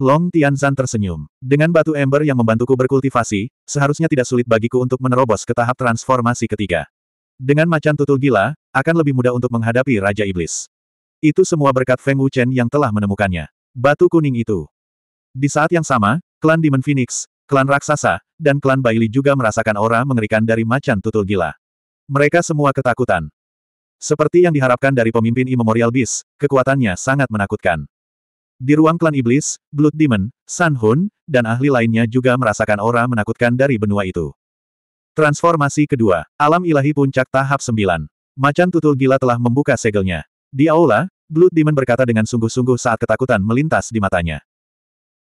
Long Tianzan tersenyum. Dengan batu ember yang membantuku berkultivasi, seharusnya tidak sulit bagiku untuk menerobos ke tahap transformasi ketiga. Dengan macan tutul gila, akan lebih mudah untuk menghadapi Raja Iblis. Itu semua berkat Feng Wuchen yang telah menemukannya. Batu kuning itu. Di saat yang sama, klan Demon Phoenix, klan Raksasa, dan klan Baili juga merasakan aura mengerikan dari macan tutul gila. Mereka semua ketakutan. Seperti yang diharapkan dari pemimpin Immemorial Beast, kekuatannya sangat menakutkan. Di ruang klan iblis, Blood Demon, Sun Hun, dan ahli lainnya juga merasakan aura menakutkan dari benua itu. Transformasi kedua, alam ilahi puncak tahap 9. Macan tutul gila telah membuka segelnya. Di aula, Blood Demon berkata dengan sungguh-sungguh saat ketakutan melintas di matanya.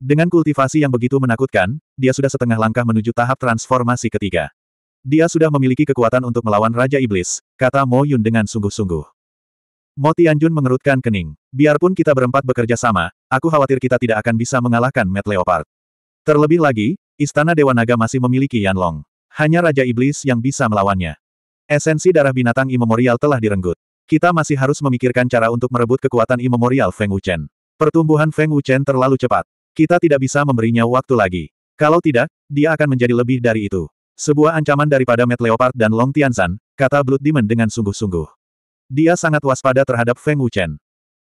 Dengan kultivasi yang begitu menakutkan, dia sudah setengah langkah menuju tahap transformasi ketiga. Dia sudah memiliki kekuatan untuk melawan Raja Iblis, kata Mo Yun dengan sungguh-sungguh. Mo Tianjun mengerutkan kening. Biarpun kita berempat bekerja sama, aku khawatir kita tidak akan bisa mengalahkan Matt Leopard. Terlebih lagi, Istana Dewa Naga masih memiliki Yanlong. Hanya Raja Iblis yang bisa melawannya. Esensi darah binatang imemorial telah direnggut. Kita masih harus memikirkan cara untuk merebut kekuatan imemorial Feng Wuchen. Pertumbuhan Feng Wuchen terlalu cepat. Kita tidak bisa memberinya waktu lagi. Kalau tidak, dia akan menjadi lebih dari itu. Sebuah ancaman daripada Matt Leopard dan Long Tianzan, kata Blood Demon dengan sungguh-sungguh. Dia sangat waspada terhadap Feng Wuchen.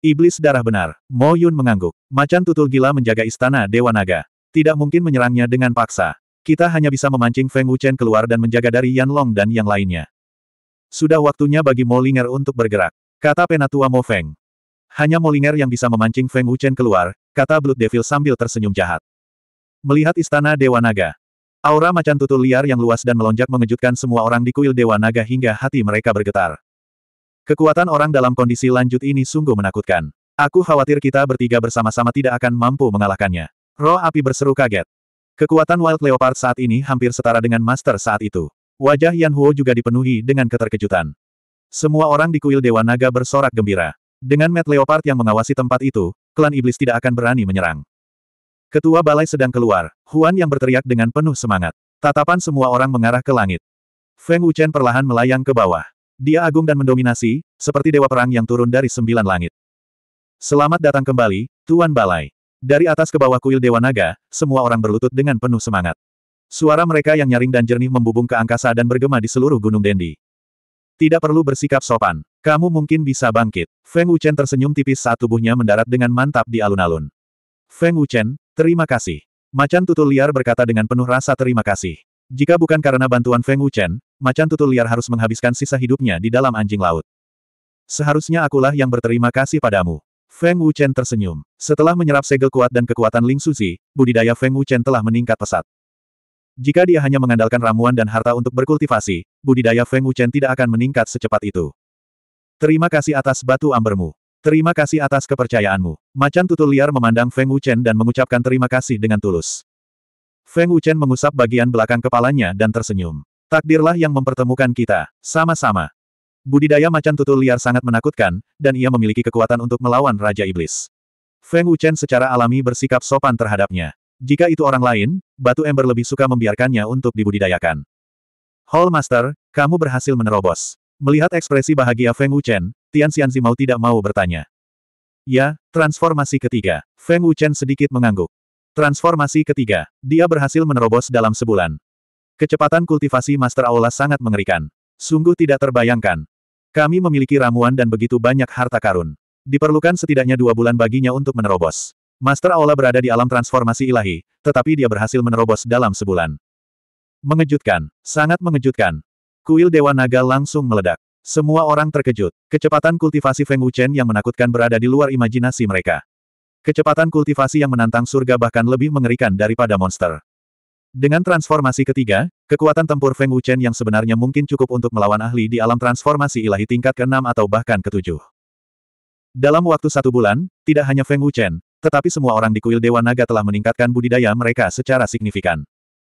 Iblis darah benar, Mo Yun mengangguk. Macan tutul gila menjaga istana Dewa Naga. Tidak mungkin menyerangnya dengan paksa. Kita hanya bisa memancing Feng Wuchen keluar dan menjaga dari Yan Long dan yang lainnya. Sudah waktunya bagi Molinger untuk bergerak, kata penatua Mo Feng. Hanya Molinger yang bisa memancing Feng Wuchen keluar, kata Blood Devil sambil tersenyum jahat. Melihat istana Dewa Naga, Aura macan tutul liar yang luas dan melonjak mengejutkan semua orang di kuil Dewa Naga hingga hati mereka bergetar. Kekuatan orang dalam kondisi lanjut ini sungguh menakutkan. Aku khawatir kita bertiga bersama-sama tidak akan mampu mengalahkannya. Roh api berseru kaget. Kekuatan Wild Leopard saat ini hampir setara dengan Master saat itu. Wajah Yan Huo juga dipenuhi dengan keterkejutan. Semua orang di kuil Dewa Naga bersorak gembira. Dengan Matt Leopard yang mengawasi tempat itu, klan iblis tidak akan berani menyerang. Ketua balai sedang keluar, Huan yang berteriak dengan penuh semangat. Tatapan semua orang mengarah ke langit. Feng Wuchen perlahan melayang ke bawah. Dia agung dan mendominasi, seperti dewa perang yang turun dari sembilan langit. Selamat datang kembali, Tuan Balai. Dari atas ke bawah kuil Dewa Naga, semua orang berlutut dengan penuh semangat. Suara mereka yang nyaring dan jernih membubung ke angkasa dan bergema di seluruh Gunung Dendi. Tidak perlu bersikap sopan. Kamu mungkin bisa bangkit. Feng Wuchen tersenyum tipis saat tubuhnya mendarat dengan mantap di alun-alun. Feng Wuchen, terima kasih. Macan tutul liar berkata dengan penuh rasa terima kasih. Jika bukan karena bantuan Feng Wuchen, macan tutul liar harus menghabiskan sisa hidupnya di dalam anjing laut. Seharusnya akulah yang berterima kasih padamu. Feng Wuchen tersenyum. Setelah menyerap segel kuat dan kekuatan Ling Suzi, budidaya Feng Wuchen telah meningkat pesat. Jika dia hanya mengandalkan ramuan dan harta untuk berkultivasi, budidaya Feng Wuchen tidak akan meningkat secepat itu. Terima kasih atas batu ambermu. Terima kasih atas kepercayaanmu. Macan tutul liar memandang Feng Wuchen dan mengucapkan terima kasih dengan tulus. Feng Wuchen mengusap bagian belakang kepalanya dan tersenyum. Takdirlah yang mempertemukan kita, sama-sama. Budidaya macan tutul liar sangat menakutkan, dan ia memiliki kekuatan untuk melawan Raja Iblis. Feng Wuchen secara alami bersikap sopan terhadapnya. Jika itu orang lain, batu ember lebih suka membiarkannya untuk dibudidayakan. Hall Master, kamu berhasil menerobos. Melihat ekspresi bahagia Feng Wuchen, Tian Xianzi mau tidak mau bertanya. Ya, transformasi ketiga. Feng Wuchen sedikit mengangguk. Transformasi ketiga. Dia berhasil menerobos dalam sebulan. Kecepatan kultivasi Master Aula sangat mengerikan. Sungguh tidak terbayangkan. Kami memiliki ramuan dan begitu banyak harta karun. Diperlukan setidaknya dua bulan baginya untuk menerobos. Master Aula berada di alam transformasi ilahi, tetapi dia berhasil menerobos dalam sebulan. Mengejutkan. Sangat mengejutkan. Kuil Dewa Naga langsung meledak. Semua orang terkejut. Kecepatan kultivasi Feng Wuchen yang menakutkan berada di luar imajinasi mereka. Kecepatan kultivasi yang menantang surga bahkan lebih mengerikan daripada monster. Dengan transformasi ketiga, kekuatan tempur Feng Wuchen yang sebenarnya mungkin cukup untuk melawan ahli di alam transformasi ilahi tingkat ke-6 atau bahkan ke-7. Dalam waktu satu bulan, tidak hanya Feng Wuchen, tetapi semua orang di kuil Dewa Naga telah meningkatkan budidaya mereka secara signifikan.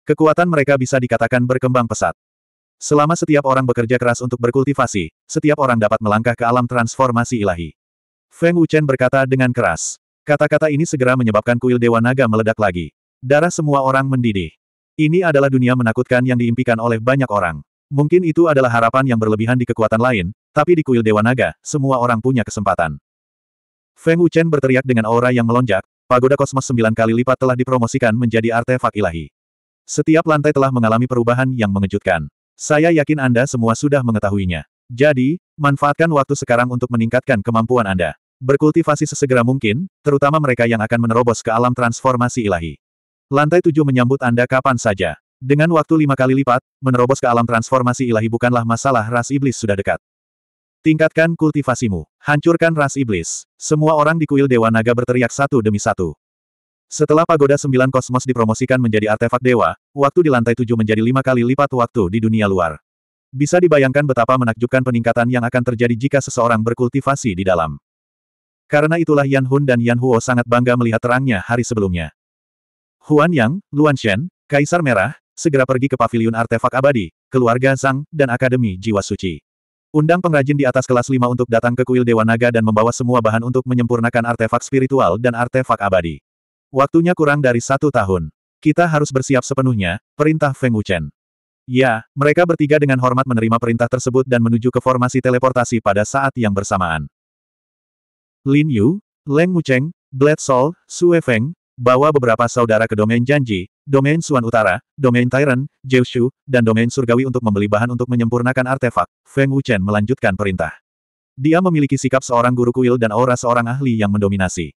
Kekuatan mereka bisa dikatakan berkembang pesat. Selama setiap orang bekerja keras untuk berkultivasi, setiap orang dapat melangkah ke alam transformasi ilahi. Feng Wuchen berkata dengan keras. Kata-kata ini segera menyebabkan kuil Dewa Naga meledak lagi. Darah semua orang mendidih. Ini adalah dunia menakutkan yang diimpikan oleh banyak orang. Mungkin itu adalah harapan yang berlebihan di kekuatan lain, tapi di kuil Dewa Naga, semua orang punya kesempatan. Feng Wuchen berteriak dengan aura yang melonjak, pagoda kosmos sembilan kali lipat telah dipromosikan menjadi artefak ilahi. Setiap lantai telah mengalami perubahan yang mengejutkan. Saya yakin Anda semua sudah mengetahuinya. Jadi, manfaatkan waktu sekarang untuk meningkatkan kemampuan Anda. Berkultivasi sesegera mungkin, terutama mereka yang akan menerobos ke alam transformasi ilahi. Lantai tujuh menyambut Anda kapan saja. Dengan waktu lima kali lipat, menerobos ke alam transformasi ilahi bukanlah masalah ras iblis sudah dekat. Tingkatkan kultivasimu. Hancurkan ras iblis. Semua orang di kuil Dewa Naga berteriak satu demi satu. Setelah Pagoda Sembilan Kosmos dipromosikan menjadi artefak dewa, waktu di lantai tujuh menjadi lima kali lipat waktu di dunia luar. Bisa dibayangkan betapa menakjubkan peningkatan yang akan terjadi jika seseorang berkultivasi di dalam. Karena itulah Yan Hun dan Yan Huo sangat bangga melihat terangnya hari sebelumnya. Huan Yang, Luan Shen, Kaisar Merah, segera pergi ke Paviliun artefak abadi, keluarga Zhang, dan Akademi Jiwa Suci. Undang pengrajin di atas kelas 5 untuk datang ke kuil Dewa Naga dan membawa semua bahan untuk menyempurnakan artefak spiritual dan artefak abadi. Waktunya kurang dari satu tahun. Kita harus bersiap sepenuhnya, perintah Feng Wuchen. Ya, mereka bertiga dengan hormat menerima perintah tersebut dan menuju ke formasi teleportasi pada saat yang bersamaan. Lin Yu, Leng Mucheng, Soul, Sue Feng, bawa beberapa saudara ke domain janji, domain Suan Utara, domain Tyrant, Jiushu, dan domain Surgawi untuk membeli bahan untuk menyempurnakan artefak, Feng Wuchen melanjutkan perintah. Dia memiliki sikap seorang guru kuil dan aura seorang ahli yang mendominasi.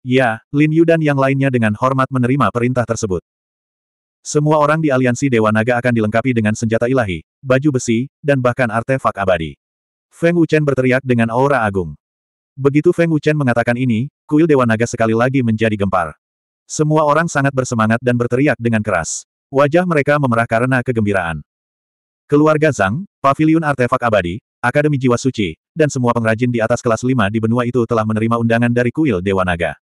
Ya, Lin Yu dan yang lainnya dengan hormat menerima perintah tersebut. Semua orang di aliansi Dewa Naga akan dilengkapi dengan senjata ilahi, baju besi, dan bahkan artefak abadi. Feng Wuchen berteriak dengan aura agung. Begitu Feng Wuchen mengatakan ini, kuil Dewa Naga sekali lagi menjadi gempar. Semua orang sangat bersemangat dan berteriak dengan keras. Wajah mereka memerah karena kegembiraan. Keluarga Zhang, Paviliun Artefak Abadi, Akademi Jiwa Suci, dan semua pengrajin di atas kelas 5 di benua itu telah menerima undangan dari kuil Dewa Naga.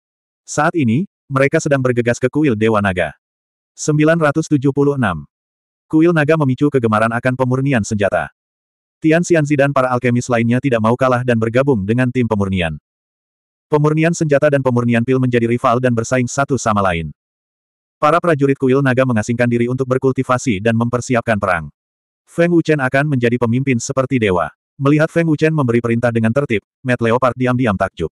Saat ini, mereka sedang bergegas ke kuil Dewa Naga. 976. Kuil Naga memicu kegemaran akan pemurnian senjata. Tian Xianzi dan para alkemis lainnya tidak mau kalah dan bergabung dengan tim pemurnian. Pemurnian senjata dan pemurnian pil menjadi rival dan bersaing satu sama lain. Para prajurit kuil naga mengasingkan diri untuk berkultivasi dan mempersiapkan perang. Feng Wuchen akan menjadi pemimpin seperti dewa. Melihat Feng Wuchen memberi perintah dengan tertib, Matt Leopard diam-diam takjub.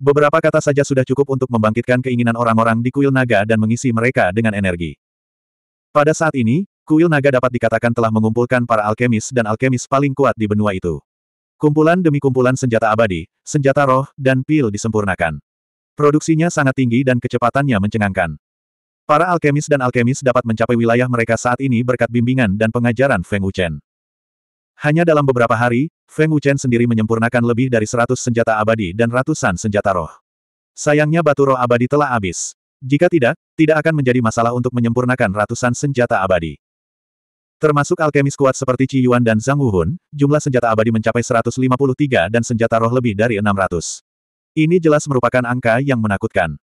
Beberapa kata saja sudah cukup untuk membangkitkan keinginan orang-orang di kuil naga dan mengisi mereka dengan energi. Pada saat ini, kuil naga dapat dikatakan telah mengumpulkan para alkemis dan alkemis paling kuat di benua itu. Kumpulan demi kumpulan senjata abadi, senjata roh, dan pil disempurnakan. Produksinya sangat tinggi dan kecepatannya mencengangkan. Para alkemis dan alkemis dapat mencapai wilayah mereka saat ini berkat bimbingan dan pengajaran Feng Wuchen. Hanya dalam beberapa hari, Feng Wuchen sendiri menyempurnakan lebih dari seratus senjata abadi dan ratusan senjata roh. Sayangnya batu roh abadi telah habis. Jika tidak, tidak akan menjadi masalah untuk menyempurnakan ratusan senjata abadi. Termasuk alkemis kuat seperti Ci Yuan dan Zhang Wuhun, jumlah senjata abadi mencapai 153 dan senjata roh lebih dari 600. Ini jelas merupakan angka yang menakutkan.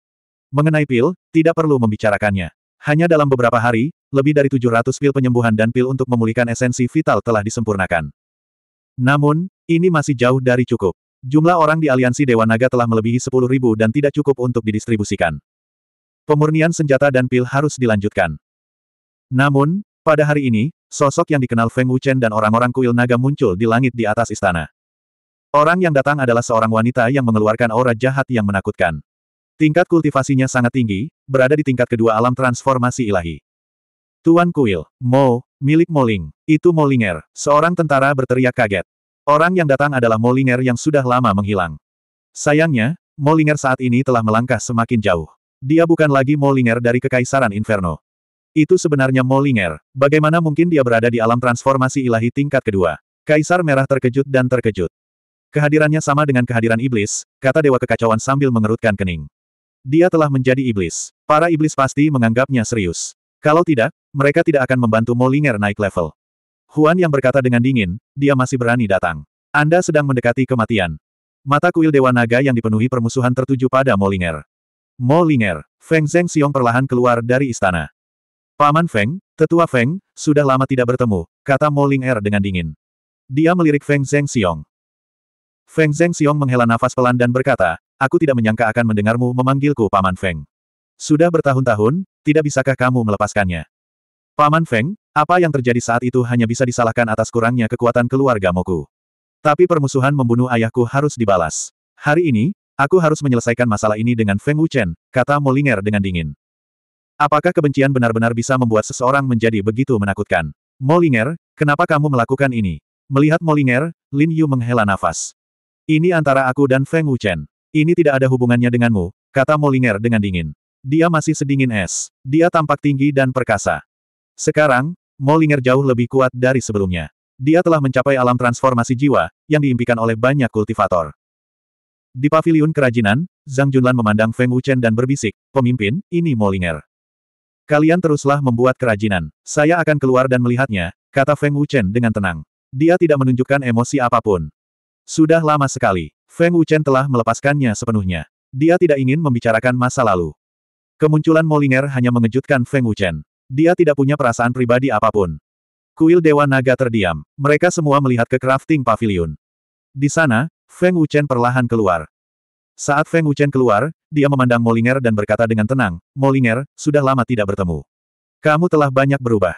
Mengenai pil, tidak perlu membicarakannya. Hanya dalam beberapa hari, lebih dari 700 pil penyembuhan dan pil untuk memulihkan esensi vital telah disempurnakan. Namun, ini masih jauh dari cukup. Jumlah orang di aliansi Dewa Naga telah melebihi ribu dan tidak cukup untuk didistribusikan. Pemurnian senjata dan pil harus dilanjutkan. Namun, pada hari ini, sosok yang dikenal Feng Wuchen dan orang-orang kuil naga muncul di langit di atas istana. Orang yang datang adalah seorang wanita yang mengeluarkan aura jahat yang menakutkan. Tingkat kultivasinya sangat tinggi, berada di tingkat kedua alam transformasi ilahi. Tuan Kuil, Mo, milik Moling, itu Molinger, seorang tentara berteriak kaget. Orang yang datang adalah Molinger yang sudah lama menghilang. Sayangnya, Molinger saat ini telah melangkah semakin jauh. Dia bukan lagi Molinger dari Kekaisaran Inferno. Itu sebenarnya Molinger, bagaimana mungkin dia berada di alam transformasi ilahi tingkat kedua. Kaisar Merah terkejut dan terkejut. Kehadirannya sama dengan kehadiran iblis, kata Dewa Kekacauan sambil mengerutkan kening. Dia telah menjadi iblis. Para iblis pasti menganggapnya serius. Kalau tidak, mereka tidak akan membantu Molinger naik level. Huan yang berkata dengan dingin, dia masih berani datang. Anda sedang mendekati kematian. Mata kuil Dewa Naga yang dipenuhi permusuhan tertuju pada Molinger. Molinger, Feng Zeng Xiong perlahan keluar dari istana. Paman Feng, tetua Feng, sudah lama tidak bertemu, kata Molinger dengan dingin. Dia melirik Feng Zeng Xiong. Feng Zeng Xiong menghela nafas pelan dan berkata, aku tidak menyangka akan mendengarmu memanggilku Paman Feng. Sudah bertahun-tahun, tidak bisakah kamu melepaskannya? Paman Feng, apa yang terjadi saat itu hanya bisa disalahkan atas kurangnya kekuatan keluarga Moku. Tapi permusuhan membunuh ayahku harus dibalas. Hari ini, aku harus menyelesaikan masalah ini dengan Feng Wuchen, kata Molinger dengan dingin. Apakah kebencian benar-benar bisa membuat seseorang menjadi begitu menakutkan? Molinger, kenapa kamu melakukan ini? Melihat Molinger, Lin Yu menghela nafas. Ini antara aku dan Feng Wuchen. Ini tidak ada hubungannya denganmu, kata Molinger dengan dingin. Dia masih sedingin es. Dia tampak tinggi dan perkasa. Sekarang, Molinger jauh lebih kuat dari sebelumnya. Dia telah mencapai alam transformasi jiwa, yang diimpikan oleh banyak kultivator. Di paviliun kerajinan, Zhang Junlan memandang Feng Wuchen dan berbisik, pemimpin, ini Molinger. Kalian teruslah membuat kerajinan. Saya akan keluar dan melihatnya, kata Feng Wuchen dengan tenang. Dia tidak menunjukkan emosi apapun. Sudah lama sekali, Feng Wuchen telah melepaskannya sepenuhnya. Dia tidak ingin membicarakan masa lalu. Kemunculan Molinger hanya mengejutkan Feng Wuchen. Dia tidak punya perasaan pribadi apapun. Kuil Dewa Naga terdiam. Mereka semua melihat ke crafting pavilion. Di sana, Feng Wuchen perlahan keluar. Saat Feng Wuchen keluar, dia memandang Molinger dan berkata dengan tenang, Molinger, sudah lama tidak bertemu. Kamu telah banyak berubah.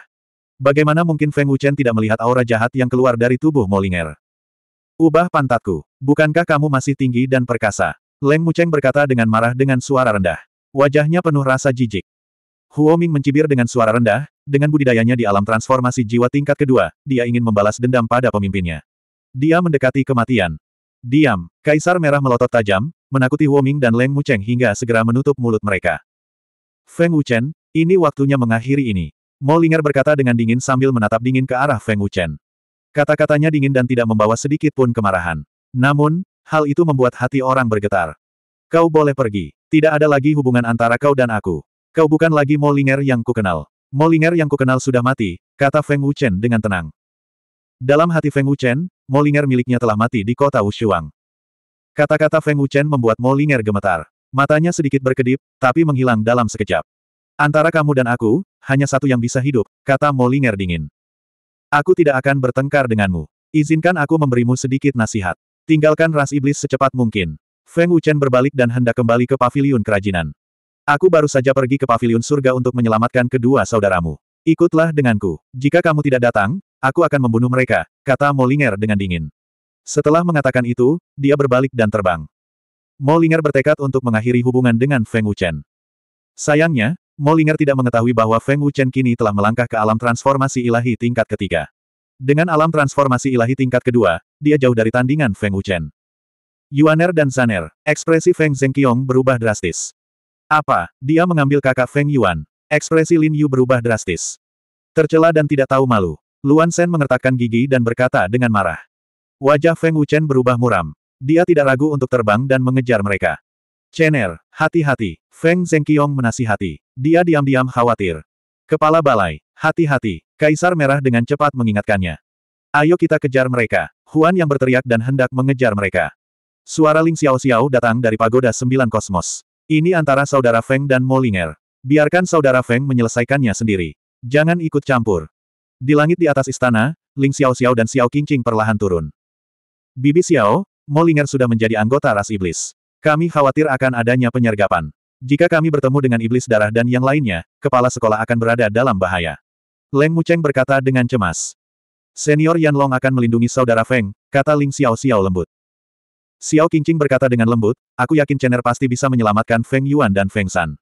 Bagaimana mungkin Feng Wuchen tidak melihat aura jahat yang keluar dari tubuh Molinger? Ubah pantatku. Bukankah kamu masih tinggi dan perkasa? Leng Mucheng berkata dengan marah dengan suara rendah. Wajahnya penuh rasa jijik. Huo Ming mencibir dengan suara rendah, dengan budidayanya di alam transformasi jiwa tingkat kedua, dia ingin membalas dendam pada pemimpinnya. Dia mendekati kematian. Diam, Kaisar Merah melotot tajam, menakuti Huo Ming dan Leng Mucheng hingga segera menutup mulut mereka. Feng Wuchen, ini waktunya mengakhiri ini. Molinger berkata dengan dingin sambil menatap dingin ke arah Feng Wuchen. Kata-katanya dingin dan tidak membawa sedikit pun kemarahan. Namun, hal itu membuat hati orang bergetar. Kau boleh pergi. Tidak ada lagi hubungan antara kau dan aku. Kau bukan lagi Molinger yang kukenal. Molinger yang kukenal sudah mati, kata Feng Wuchen dengan tenang. Dalam hati Feng Wuchen, Molinger miliknya telah mati di kota Wushuang. Kata-kata Feng Wuchen membuat Molinger gemetar. Matanya sedikit berkedip, tapi menghilang dalam sekejap. Antara kamu dan aku, hanya satu yang bisa hidup, kata Molinger dingin. Aku tidak akan bertengkar denganmu. Izinkan aku memberimu sedikit nasihat. Tinggalkan ras iblis secepat mungkin. Feng Wuchen berbalik dan hendak kembali ke paviliun kerajinan. Aku baru saja pergi ke paviliun surga untuk menyelamatkan kedua saudaramu. Ikutlah denganku. Jika kamu tidak datang, aku akan membunuh mereka, kata Molinger dengan dingin. Setelah mengatakan itu, dia berbalik dan terbang. Molinger bertekad untuk mengakhiri hubungan dengan Feng Wuchen. Sayangnya, Molinger tidak mengetahui bahwa Feng Wuchen kini telah melangkah ke alam transformasi ilahi tingkat ketiga. Dengan alam transformasi ilahi tingkat kedua, dia jauh dari tandingan Feng Wuchen. Yuaner dan Zaner, ekspresi Feng Zhengqiong berubah drastis. Apa, dia mengambil kakak Feng Yuan. Ekspresi Lin Yu berubah drastis. Tercela dan tidak tahu malu. Luan Sen mengertakkan gigi dan berkata dengan marah. Wajah Feng Wuchen berubah muram. Dia tidak ragu untuk terbang dan mengejar mereka. Chen'er, hati-hati. Feng Zhengqiong menasihati. Dia diam-diam khawatir. Kepala balai, hati-hati. Kaisar Merah dengan cepat mengingatkannya. Ayo kita kejar mereka. Huan yang berteriak dan hendak mengejar mereka. Suara Ling Xiao Xiao datang dari pagoda sembilan kosmos. Ini antara saudara Feng dan Molinger. Biarkan saudara Feng menyelesaikannya sendiri. Jangan ikut campur. Di langit di atas istana, Ling Xiao Xiao dan Xiao Qingqing perlahan turun. Bibi Xiao, Molinger sudah menjadi anggota ras iblis. Kami khawatir akan adanya penyergapan. Jika kami bertemu dengan iblis darah dan yang lainnya, kepala sekolah akan berada dalam bahaya. Leng Mucheng berkata dengan cemas. Senior Yan Long akan melindungi saudara Feng, kata Ling Xiao Xiao lembut. Xiao Qingqing berkata dengan lembut, aku yakin Chener pasti bisa menyelamatkan Feng Yuan dan Feng San.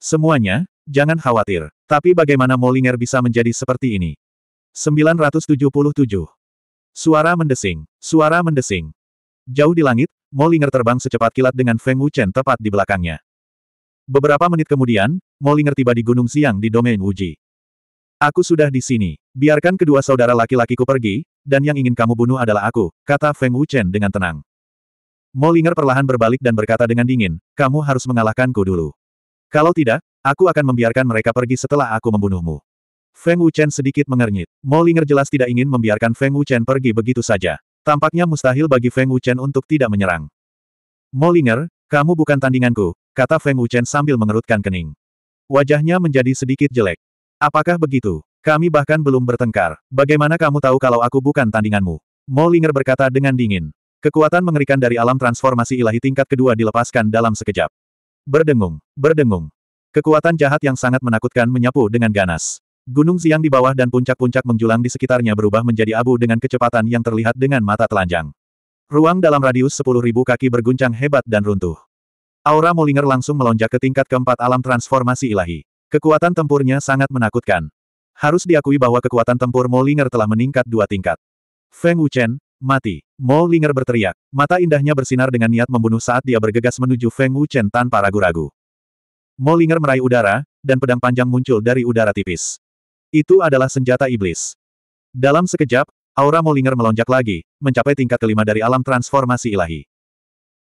Semuanya, jangan khawatir. Tapi bagaimana Molinger bisa menjadi seperti ini? 977. Suara mendesing. Suara mendesing. Jauh di langit, Molinger terbang secepat kilat dengan Feng Wuchen tepat di belakangnya. Beberapa menit kemudian, Molinger tiba di Gunung Siang di domain Wuji. Aku sudah di sini. Biarkan kedua saudara laki-lakiku pergi, dan yang ingin kamu bunuh adalah aku, kata Feng Wuchen dengan tenang. Molinger perlahan berbalik dan berkata dengan dingin, kamu harus mengalahkanku dulu. Kalau tidak, aku akan membiarkan mereka pergi setelah aku membunuhmu. Feng Wuchen sedikit mengernyit. Molinger jelas tidak ingin membiarkan Feng Wuchen pergi begitu saja. Tampaknya mustahil bagi Feng Wuchen untuk tidak menyerang. Molinger, kamu bukan tandinganku, kata Feng Wuchen sambil mengerutkan kening. Wajahnya menjadi sedikit jelek. Apakah begitu? Kami bahkan belum bertengkar. Bagaimana kamu tahu kalau aku bukan tandinganmu? Molinger berkata dengan dingin. Kekuatan mengerikan dari alam transformasi ilahi tingkat kedua dilepaskan dalam sekejap. Berdengung, berdengung. Kekuatan jahat yang sangat menakutkan menyapu dengan ganas. Gunung siang di bawah dan puncak-puncak menjulang di sekitarnya berubah menjadi abu dengan kecepatan yang terlihat dengan mata telanjang. Ruang dalam radius 10.000 kaki berguncang hebat dan runtuh. Aura Molinger langsung melonjak ke tingkat keempat alam transformasi ilahi. Kekuatan tempurnya sangat menakutkan. Harus diakui bahwa kekuatan tempur Molinger telah meningkat dua tingkat. Feng Wuchen, Mati. Mo Linger berteriak. Mata indahnya bersinar dengan niat membunuh saat dia bergegas menuju Feng Wuchen tanpa ragu-ragu. Mo Linger meraih udara, dan pedang panjang muncul dari udara tipis. Itu adalah senjata iblis. Dalam sekejap, aura Molinger melonjak lagi, mencapai tingkat kelima dari alam transformasi ilahi.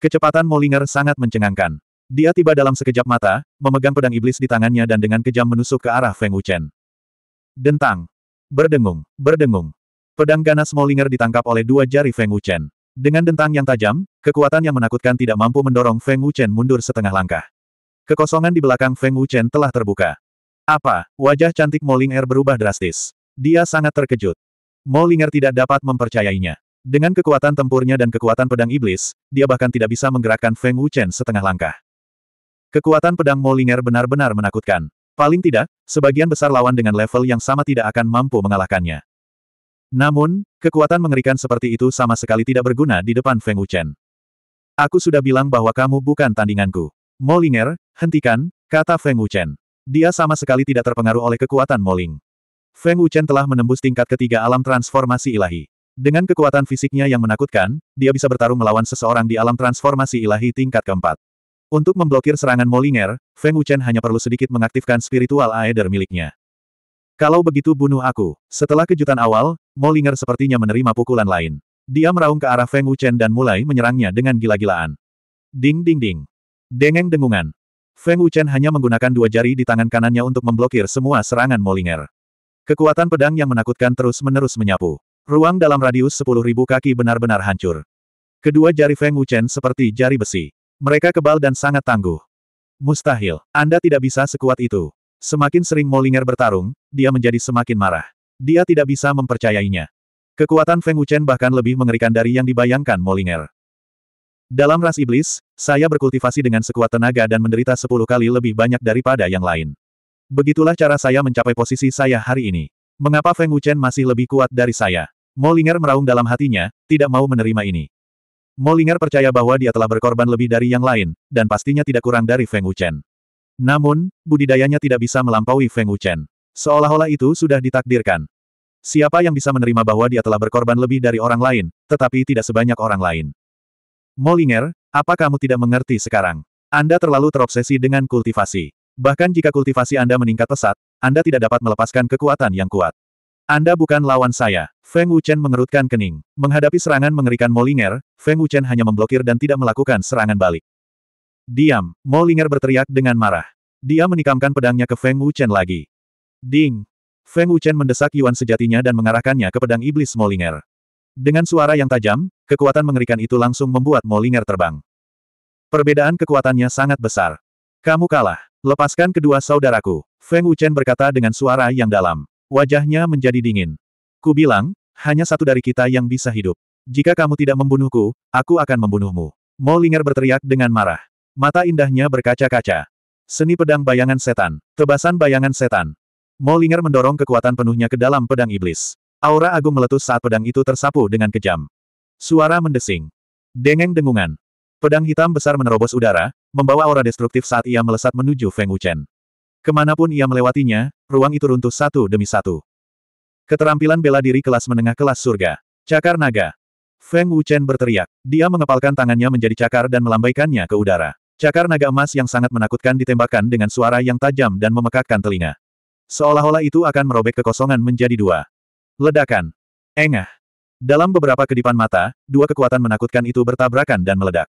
Kecepatan Molinger sangat mencengangkan. Dia tiba dalam sekejap mata, memegang pedang iblis di tangannya dan dengan kejam menusuk ke arah Feng Wuchen. Dentang. Berdengung, berdengung. Pedang ganas Molinger ditangkap oleh dua jari Feng Wuchen. Dengan dentang yang tajam, kekuatan yang menakutkan tidak mampu mendorong Feng Wuchen mundur setengah langkah. Kekosongan di belakang Feng Wuchen telah terbuka. Apa? Wajah cantik Molinger berubah drastis. Dia sangat terkejut. Molinger tidak dapat mempercayainya. Dengan kekuatan tempurnya dan kekuatan pedang iblis, dia bahkan tidak bisa menggerakkan Feng Wuchen setengah langkah. Kekuatan pedang Molinger benar-benar menakutkan. Paling tidak, sebagian besar lawan dengan level yang sama tidak akan mampu mengalahkannya. Namun, kekuatan mengerikan seperti itu sama sekali tidak berguna di depan Feng Wuchen. Aku sudah bilang bahwa kamu bukan tandinganku. Molinger, hentikan, kata Feng Wuchen. Dia sama sekali tidak terpengaruh oleh kekuatan Moling. Feng Wuchen telah menembus tingkat ketiga alam transformasi ilahi. Dengan kekuatan fisiknya yang menakutkan, dia bisa bertarung melawan seseorang di alam transformasi ilahi tingkat keempat. Untuk memblokir serangan Molinger, Feng Wuchen hanya perlu sedikit mengaktifkan spiritual Aether miliknya. Kalau begitu bunuh aku. Setelah kejutan awal, Molinger sepertinya menerima pukulan lain. Dia meraung ke arah Feng Wuchen dan mulai menyerangnya dengan gila-gilaan. Ding ding ding. Dengeng dengungan. Feng Wuchen hanya menggunakan dua jari di tangan kanannya untuk memblokir semua serangan Molinger. Kekuatan pedang yang menakutkan terus-menerus menyapu. Ruang dalam radius 10.000 kaki benar-benar hancur. Kedua jari Feng Wuchen seperti jari besi. Mereka kebal dan sangat tangguh. Mustahil, Anda tidak bisa sekuat itu. Semakin sering Molinger bertarung, dia menjadi semakin marah. Dia tidak bisa mempercayainya. Kekuatan Feng Wuchen bahkan lebih mengerikan dari yang dibayangkan Molinger. Dalam ras iblis, saya berkultivasi dengan sekuat tenaga dan menderita sepuluh kali lebih banyak daripada yang lain. Begitulah cara saya mencapai posisi saya hari ini. Mengapa Feng Wuchen masih lebih kuat dari saya? Molinger meraung dalam hatinya, tidak mau menerima ini. Molinger percaya bahwa dia telah berkorban lebih dari yang lain, dan pastinya tidak kurang dari Feng Wuchen. Namun, budidayanya tidak bisa melampaui Feng Wuchen. Seolah-olah itu sudah ditakdirkan. Siapa yang bisa menerima bahwa dia telah berkorban lebih dari orang lain, tetapi tidak sebanyak orang lain? Molinger, apa kamu tidak mengerti sekarang? Anda terlalu terobsesi dengan kultivasi. Bahkan jika kultivasi Anda meningkat pesat, Anda tidak dapat melepaskan kekuatan yang kuat. Anda bukan lawan saya. Feng Wuchen mengerutkan kening. Menghadapi serangan mengerikan Molinger, Feng Wuchen hanya memblokir dan tidak melakukan serangan balik. Diam, Molinger berteriak dengan marah. Dia menikamkan pedangnya ke Feng Wuchen lagi. Ding, Feng Wuchen mendesak Yuan sejatinya dan mengarahkannya ke pedang iblis Molinger. Dengan suara yang tajam, kekuatan mengerikan itu langsung membuat Molinger terbang. Perbedaan kekuatannya sangat besar. Kamu kalah. Lepaskan kedua saudaraku. Feng Wuchen berkata dengan suara yang dalam. Wajahnya menjadi dingin. Ku bilang, hanya satu dari kita yang bisa hidup. Jika kamu tidak membunuhku, aku akan membunuhmu. Molinger berteriak dengan marah. Mata indahnya berkaca-kaca. Seni pedang bayangan setan. Tebasan bayangan setan. Molinger mendorong kekuatan penuhnya ke dalam pedang iblis. Aura agung meletus saat pedang itu tersapu dengan kejam. Suara mendesing. Dengeng dengungan. Pedang hitam besar menerobos udara, membawa aura destruktif saat ia melesat menuju Feng Wuchen. Kemanapun ia melewatinya, ruang itu runtuh satu demi satu. Keterampilan bela diri kelas menengah kelas surga. Cakar naga. Feng Wuchen berteriak. Dia mengepalkan tangannya menjadi cakar dan melambaikannya ke udara. Cakar naga emas yang sangat menakutkan ditembakkan dengan suara yang tajam dan memekakkan telinga. Seolah-olah itu akan merobek kekosongan menjadi dua. Ledakan. Engah. Dalam beberapa kedipan mata, dua kekuatan menakutkan itu bertabrakan dan meledak.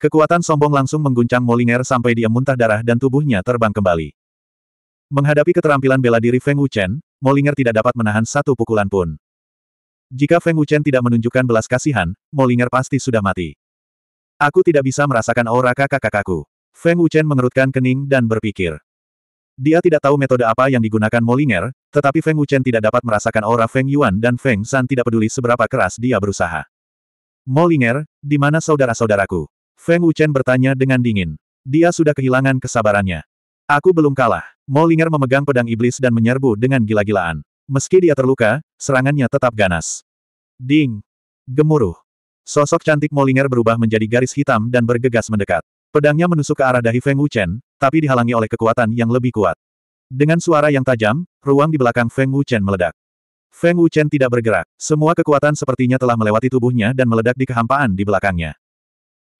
Kekuatan sombong langsung mengguncang Molinger sampai dia muntah darah dan tubuhnya terbang kembali. Menghadapi keterampilan bela diri Feng Wuchen, Molinger tidak dapat menahan satu pukulan pun. Jika Feng Wuchen tidak menunjukkan belas kasihan, Molinger pasti sudah mati. Aku tidak bisa merasakan aura kakak-kakakku. Feng Wuchen mengerutkan kening dan berpikir. Dia tidak tahu metode apa yang digunakan Molinger, tetapi Feng Wuchen tidak dapat merasakan aura Feng Yuan dan Feng San tidak peduli seberapa keras dia berusaha. Molinger, di mana saudara-saudaraku? Feng Wuchen bertanya dengan dingin. Dia sudah kehilangan kesabarannya. Aku belum kalah. Molinger memegang pedang iblis dan menyerbu dengan gila-gilaan. Meski dia terluka, serangannya tetap ganas. Ding! Gemuruh. Sosok cantik Molinger berubah menjadi garis hitam dan bergegas mendekat. Pedangnya menusuk ke arah dahi Feng Wuchen, tapi dihalangi oleh kekuatan yang lebih kuat. Dengan suara yang tajam, ruang di belakang Feng Wuchen meledak. Feng Wuchen tidak bergerak, semua kekuatan sepertinya telah melewati tubuhnya dan meledak di kehampaan di belakangnya.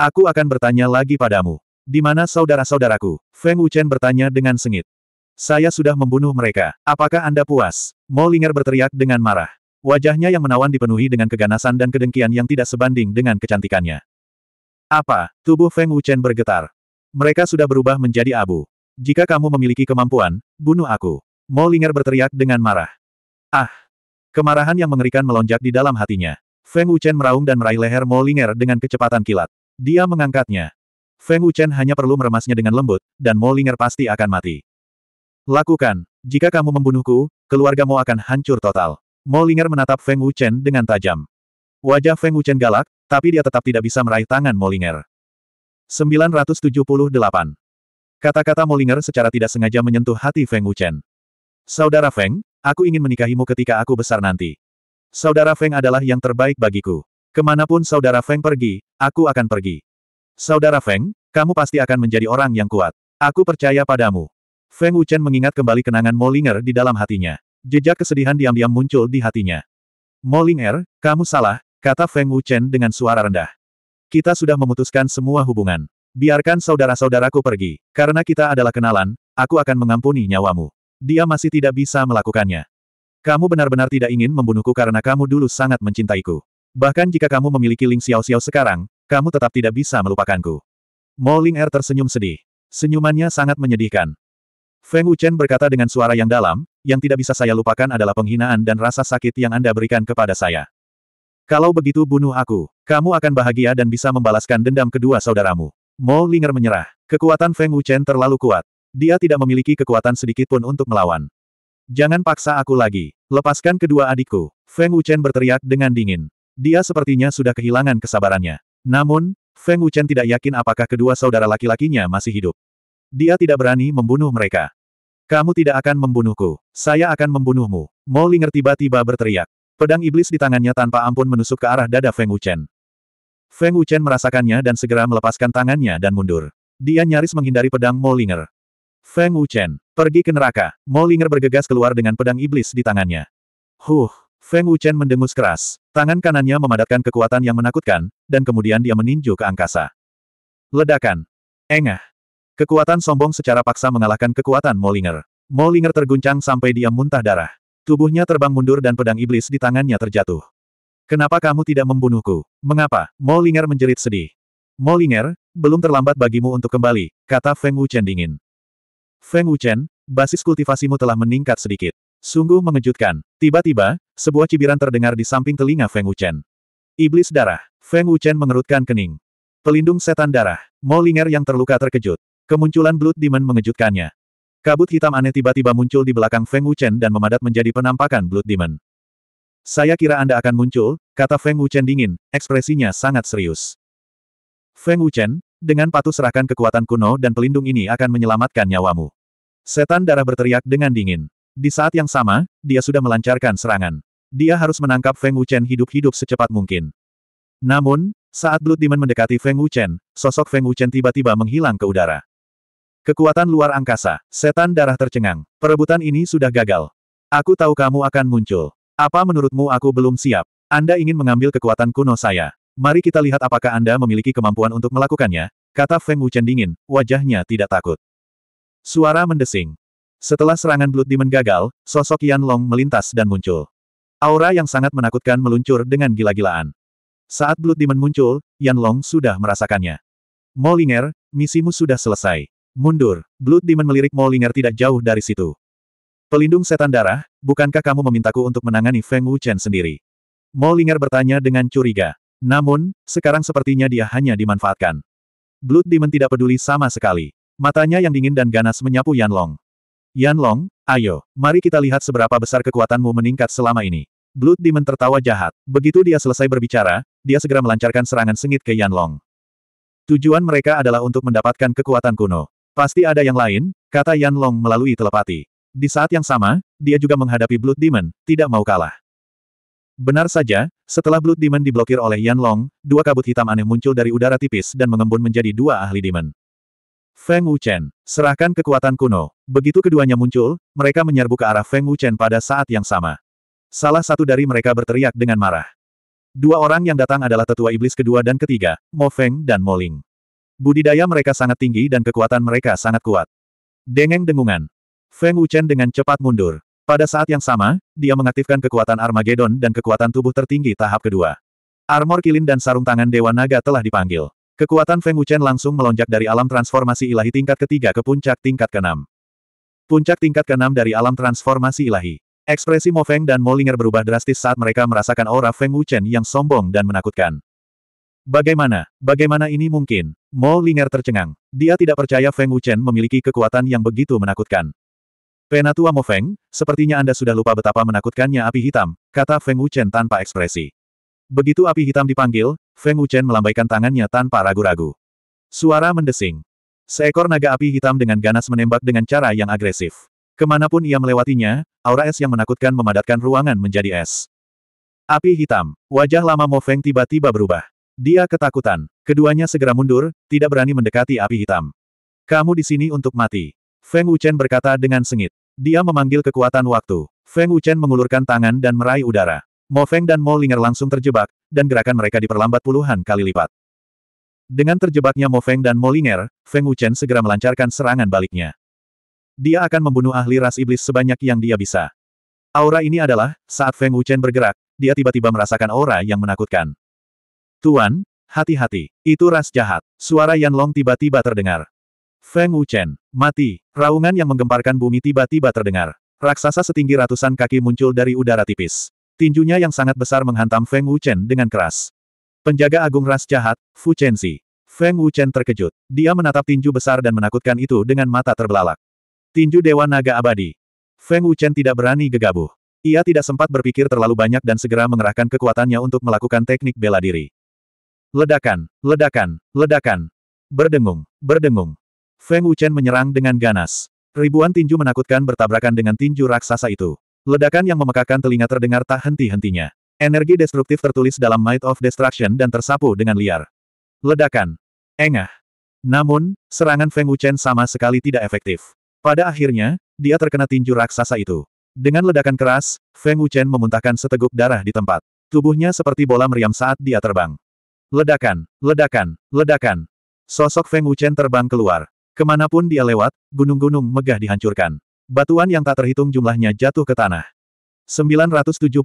Aku akan bertanya lagi padamu. Di mana saudara-saudaraku? Feng Wuchen bertanya dengan sengit. Saya sudah membunuh mereka. Apakah Anda puas? Mo Linger berteriak dengan marah. Wajahnya yang menawan dipenuhi dengan keganasan dan kedengkian yang tidak sebanding dengan kecantikannya. Apa? Tubuh Feng Wuchen bergetar. Mereka sudah berubah menjadi abu. Jika kamu memiliki kemampuan, bunuh aku. Molinger berteriak dengan marah. Ah! Kemarahan yang mengerikan melonjak di dalam hatinya. Feng Wuchen meraung dan meraih leher Molinger dengan kecepatan kilat. Dia mengangkatnya. Feng Wuchen hanya perlu meremasnya dengan lembut, dan Molinger pasti akan mati. Lakukan. Jika kamu membunuhku, keluargamu akan hancur total. Molinger menatap Feng Wuchen dengan tajam. Wajah Feng Wuchen galak, tapi dia tetap tidak bisa meraih tangan Molinger. 978. Kata-kata Molinger secara tidak sengaja menyentuh hati Feng Wuchen. Saudara Feng, aku ingin menikahimu ketika aku besar nanti. Saudara Feng adalah yang terbaik bagiku. Kemanapun saudara Feng pergi, aku akan pergi. Saudara Feng, kamu pasti akan menjadi orang yang kuat. Aku percaya padamu. Feng Wuchen mengingat kembali kenangan Molinger di dalam hatinya. Jejak kesedihan diam-diam muncul di hatinya. Molinger, kamu salah, kata Feng Wuchen dengan suara rendah. Kita sudah memutuskan semua hubungan. Biarkan saudara-saudaraku pergi. Karena kita adalah kenalan, aku akan mengampuni nyawamu. Dia masih tidak bisa melakukannya. Kamu benar-benar tidak ingin membunuhku karena kamu dulu sangat mencintaiku. Bahkan jika kamu memiliki Ling Xiao Xiao sekarang, kamu tetap tidak bisa melupakanku. Mo Ling Er tersenyum sedih. Senyumannya sangat menyedihkan. Feng Wuchen berkata dengan suara yang dalam, yang tidak bisa saya lupakan adalah penghinaan dan rasa sakit yang Anda berikan kepada saya. Kalau begitu bunuh aku, kamu akan bahagia dan bisa membalaskan dendam kedua saudaramu. Mo Linger menyerah. Kekuatan Feng Wuchen terlalu kuat. Dia tidak memiliki kekuatan sedikit pun untuk melawan. Jangan paksa aku lagi. Lepaskan kedua adikku. Feng Wuchen berteriak dengan dingin. Dia sepertinya sudah kehilangan kesabarannya. Namun, Feng Wuchen tidak yakin apakah kedua saudara laki-lakinya masih hidup. Dia tidak berani membunuh mereka. Kamu tidak akan membunuhku. Saya akan membunuhmu. Mo Linger tiba-tiba berteriak. Pedang iblis di tangannya tanpa ampun menusuk ke arah dada Feng Wuchen. Feng Wuchen merasakannya dan segera melepaskan tangannya dan mundur. Dia nyaris menghindari pedang Molinger. Feng Wuchen, pergi ke neraka. Molinger bergegas keluar dengan pedang iblis di tangannya. Huh, Feng Wuchen mendengus keras. Tangan kanannya memadatkan kekuatan yang menakutkan, dan kemudian dia meninju ke angkasa. Ledakan. Engah. Kekuatan sombong secara paksa mengalahkan kekuatan Molinger. Molinger terguncang sampai dia muntah darah. Tubuhnya terbang mundur dan pedang iblis di tangannya terjatuh. Kenapa kamu tidak membunuhku? Mengapa? Molinger menjerit sedih. Molinger, belum terlambat bagimu untuk kembali, kata Feng Wuchen dingin. Feng Wuchen, basis kultivasimu telah meningkat sedikit. Sungguh mengejutkan. Tiba-tiba, sebuah cibiran terdengar di samping telinga Feng Wuchen. Iblis darah. Feng Wuchen mengerutkan kening. Pelindung setan darah. Molinger yang terluka terkejut. Kemunculan Blood Demon mengejutkannya. Kabut hitam aneh tiba-tiba muncul di belakang Feng Wuchen dan memadat menjadi penampakan Blood Demon. Saya kira Anda akan muncul, kata Feng Wuchen dingin, ekspresinya sangat serius. Feng Wuchen, dengan patuh serahkan kekuatan kuno dan pelindung ini akan menyelamatkan nyawamu. Setan darah berteriak dengan dingin. Di saat yang sama, dia sudah melancarkan serangan. Dia harus menangkap Feng Wuchen hidup-hidup secepat mungkin. Namun, saat Blood Demon mendekati Feng Wuchen, sosok Feng Wuchen tiba-tiba menghilang ke udara. Kekuatan luar angkasa, setan darah tercengang, perebutan ini sudah gagal. Aku tahu kamu akan muncul. Apa menurutmu aku belum siap? Anda ingin mengambil kekuatan kuno saya. Mari kita lihat apakah Anda memiliki kemampuan untuk melakukannya, kata Feng Wuchen dingin, wajahnya tidak takut. Suara mendesing. Setelah serangan Blood Demon gagal, sosok Yan Long melintas dan muncul. Aura yang sangat menakutkan meluncur dengan gila-gilaan. Saat Blood Demon muncul, Yan Long sudah merasakannya. Molinger, misimu sudah selesai. Mundur, Blood Demon melirik Molinger tidak jauh dari situ. Pelindung setan darah, bukankah kamu memintaku untuk menangani Feng Wuchen sendiri? Molinger bertanya dengan curiga. Namun, sekarang sepertinya dia hanya dimanfaatkan. Blood Demon tidak peduli sama sekali. Matanya yang dingin dan ganas menyapu Yan Long. Yan Long, ayo, mari kita lihat seberapa besar kekuatanmu meningkat selama ini. Blood Demon tertawa jahat. Begitu dia selesai berbicara, dia segera melancarkan serangan sengit ke Yan Long. Tujuan mereka adalah untuk mendapatkan kekuatan kuno. Pasti ada yang lain, kata Yan Long melalui telepati. Di saat yang sama, dia juga menghadapi Blood Demon, tidak mau kalah. Benar saja, setelah Blood Demon diblokir oleh Yan Long, dua kabut hitam aneh muncul dari udara tipis dan mengembun menjadi dua ahli demon. Feng Wuchen, serahkan kekuatan kuno. Begitu keduanya muncul, mereka menyerbu ke arah Feng Wuchen pada saat yang sama. Salah satu dari mereka berteriak dengan marah. Dua orang yang datang adalah tetua iblis kedua dan ketiga, Mo Feng dan Mo Ling. Budidaya mereka sangat tinggi dan kekuatan mereka sangat kuat. Dengeng dengungan. Feng Wuchen dengan cepat mundur. Pada saat yang sama, dia mengaktifkan kekuatan Armageddon dan kekuatan tubuh tertinggi tahap kedua. Armor kilin dan sarung tangan Dewa Naga telah dipanggil. Kekuatan Feng Wuchen langsung melonjak dari alam transformasi ilahi tingkat ketiga ke puncak tingkat keenam. Puncak tingkat keenam dari alam transformasi ilahi. Ekspresi Mo Feng dan Molinger berubah drastis saat mereka merasakan aura Feng Wuchen yang sombong dan menakutkan. Bagaimana? Bagaimana ini mungkin? Mo Linger tercengang. Dia tidak percaya Feng Wuchen memiliki kekuatan yang begitu menakutkan. Penatua Mo Feng, sepertinya Anda sudah lupa betapa menakutkannya api hitam, kata Feng Wuchen tanpa ekspresi. Begitu api hitam dipanggil, Feng Wuchen melambaikan tangannya tanpa ragu-ragu. Suara mendesing. Seekor naga api hitam dengan ganas menembak dengan cara yang agresif. Kemanapun ia melewatinya, aura es yang menakutkan memadatkan ruangan menjadi es. Api hitam. Wajah lama Mo Feng tiba-tiba berubah. Dia ketakutan. Keduanya segera mundur, tidak berani mendekati api hitam. Kamu di sini untuk mati. Feng Wuchen berkata dengan sengit. Dia memanggil kekuatan waktu. Feng Wuchen mengulurkan tangan dan meraih udara. Mo Feng dan Mo Linger langsung terjebak, dan gerakan mereka diperlambat puluhan kali lipat. Dengan terjebaknya Mo Feng dan Mo Linger, Feng Wuchen segera melancarkan serangan baliknya. Dia akan membunuh ahli ras iblis sebanyak yang dia bisa. Aura ini adalah, saat Feng Wuchen bergerak, dia tiba-tiba merasakan aura yang menakutkan. Tuan, hati-hati, itu ras jahat. Suara Yan Long tiba-tiba terdengar. Feng Wuchen, mati. Raungan yang menggemparkan bumi tiba-tiba terdengar. Raksasa setinggi ratusan kaki muncul dari udara tipis. Tinjunya yang sangat besar menghantam Feng Wuchen dengan keras. Penjaga agung ras jahat, Fu Si. Feng Wuchen terkejut. Dia menatap tinju besar dan menakutkan itu dengan mata terbelalak. Tinju Dewa Naga Abadi. Feng Wuchen tidak berani gegabah. Ia tidak sempat berpikir terlalu banyak dan segera mengerahkan kekuatannya untuk melakukan teknik bela diri. Ledakan, ledakan, ledakan. Berdengung, berdengung. Feng Wuchen menyerang dengan ganas. Ribuan tinju menakutkan bertabrakan dengan tinju raksasa itu. Ledakan yang memekakan telinga terdengar tak henti-hentinya. Energi destruktif tertulis dalam Might of Destruction dan tersapu dengan liar. Ledakan. Engah. Namun, serangan Feng Wuchen sama sekali tidak efektif. Pada akhirnya, dia terkena tinju raksasa itu. Dengan ledakan keras, Feng Wuchen memuntahkan seteguk darah di tempat. Tubuhnya seperti bola meriam saat dia terbang. Ledakan, ledakan, ledakan. Sosok Feng Wuchen terbang keluar. Kemanapun dia lewat, gunung-gunung megah dihancurkan. Batuan yang tak terhitung jumlahnya jatuh ke tanah. 979.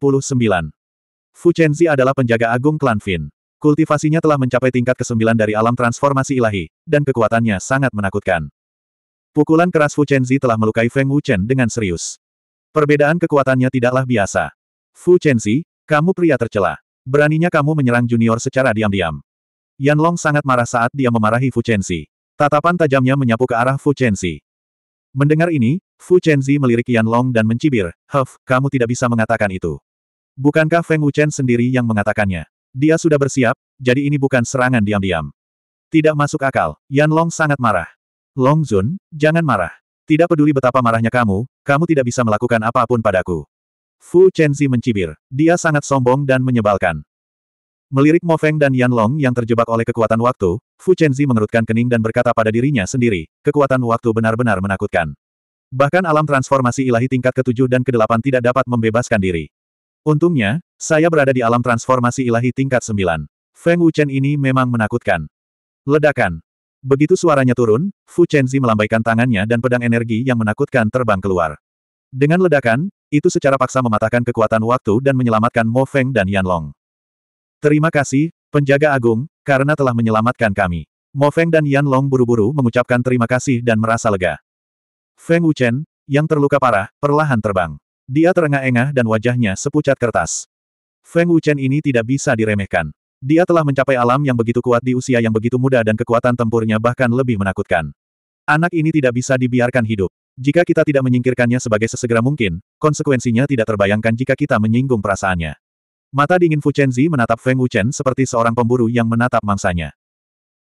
Fu Chenzi adalah penjaga agung klan Fin. Kultivasinya telah mencapai tingkat ke-9 dari alam transformasi ilahi, dan kekuatannya sangat menakutkan. Pukulan keras Fu Chenzi telah melukai Feng Wuchen dengan serius. Perbedaan kekuatannya tidaklah biasa. Fu Chenzi, kamu pria tercela. Beraninya kamu menyerang junior secara diam-diam. Yan Long sangat marah saat dia memarahi Fu Chenzi. Tatapan tajamnya menyapu ke arah Fu Chenzi. Mendengar ini, Fu Chenzi melirik Yan Long dan mencibir, Huff, kamu tidak bisa mengatakan itu. Bukankah Feng Wuchen sendiri yang mengatakannya? Dia sudah bersiap, jadi ini bukan serangan diam-diam. Tidak masuk akal, Yan Long sangat marah. Long Zun, jangan marah. Tidak peduli betapa marahnya kamu, kamu tidak bisa melakukan apapun padaku. Fu Chenzi mencibir. Dia sangat sombong dan menyebalkan. Melirik Mo Feng dan Yan Long yang terjebak oleh kekuatan waktu, Fu Chenzi mengerutkan kening dan berkata pada dirinya sendiri, kekuatan waktu benar-benar menakutkan. Bahkan alam transformasi ilahi tingkat ke-7 dan ke-8 tidak dapat membebaskan diri. Untungnya, saya berada di alam transformasi ilahi tingkat 9. Feng Wuchen ini memang menakutkan. Ledakan. Begitu suaranya turun, Fu Chenzi melambaikan tangannya dan pedang energi yang menakutkan terbang keluar. Dengan ledakan, itu secara paksa mematahkan kekuatan waktu dan menyelamatkan Mo Feng dan Yan Long. Terima kasih, penjaga agung, karena telah menyelamatkan kami. Mo Feng dan Yan Long buru-buru mengucapkan terima kasih dan merasa lega. Feng Wuchen, yang terluka parah, perlahan terbang. Dia terengah-engah dan wajahnya sepucat kertas. Feng Wuchen ini tidak bisa diremehkan. Dia telah mencapai alam yang begitu kuat di usia yang begitu muda dan kekuatan tempurnya bahkan lebih menakutkan. Anak ini tidak bisa dibiarkan hidup. Jika kita tidak menyingkirkannya sebagai sesegera mungkin, konsekuensinya tidak terbayangkan jika kita menyinggung perasaannya. Mata dingin Fu Chenzi menatap Feng Wuchen seperti seorang pemburu yang menatap mangsanya.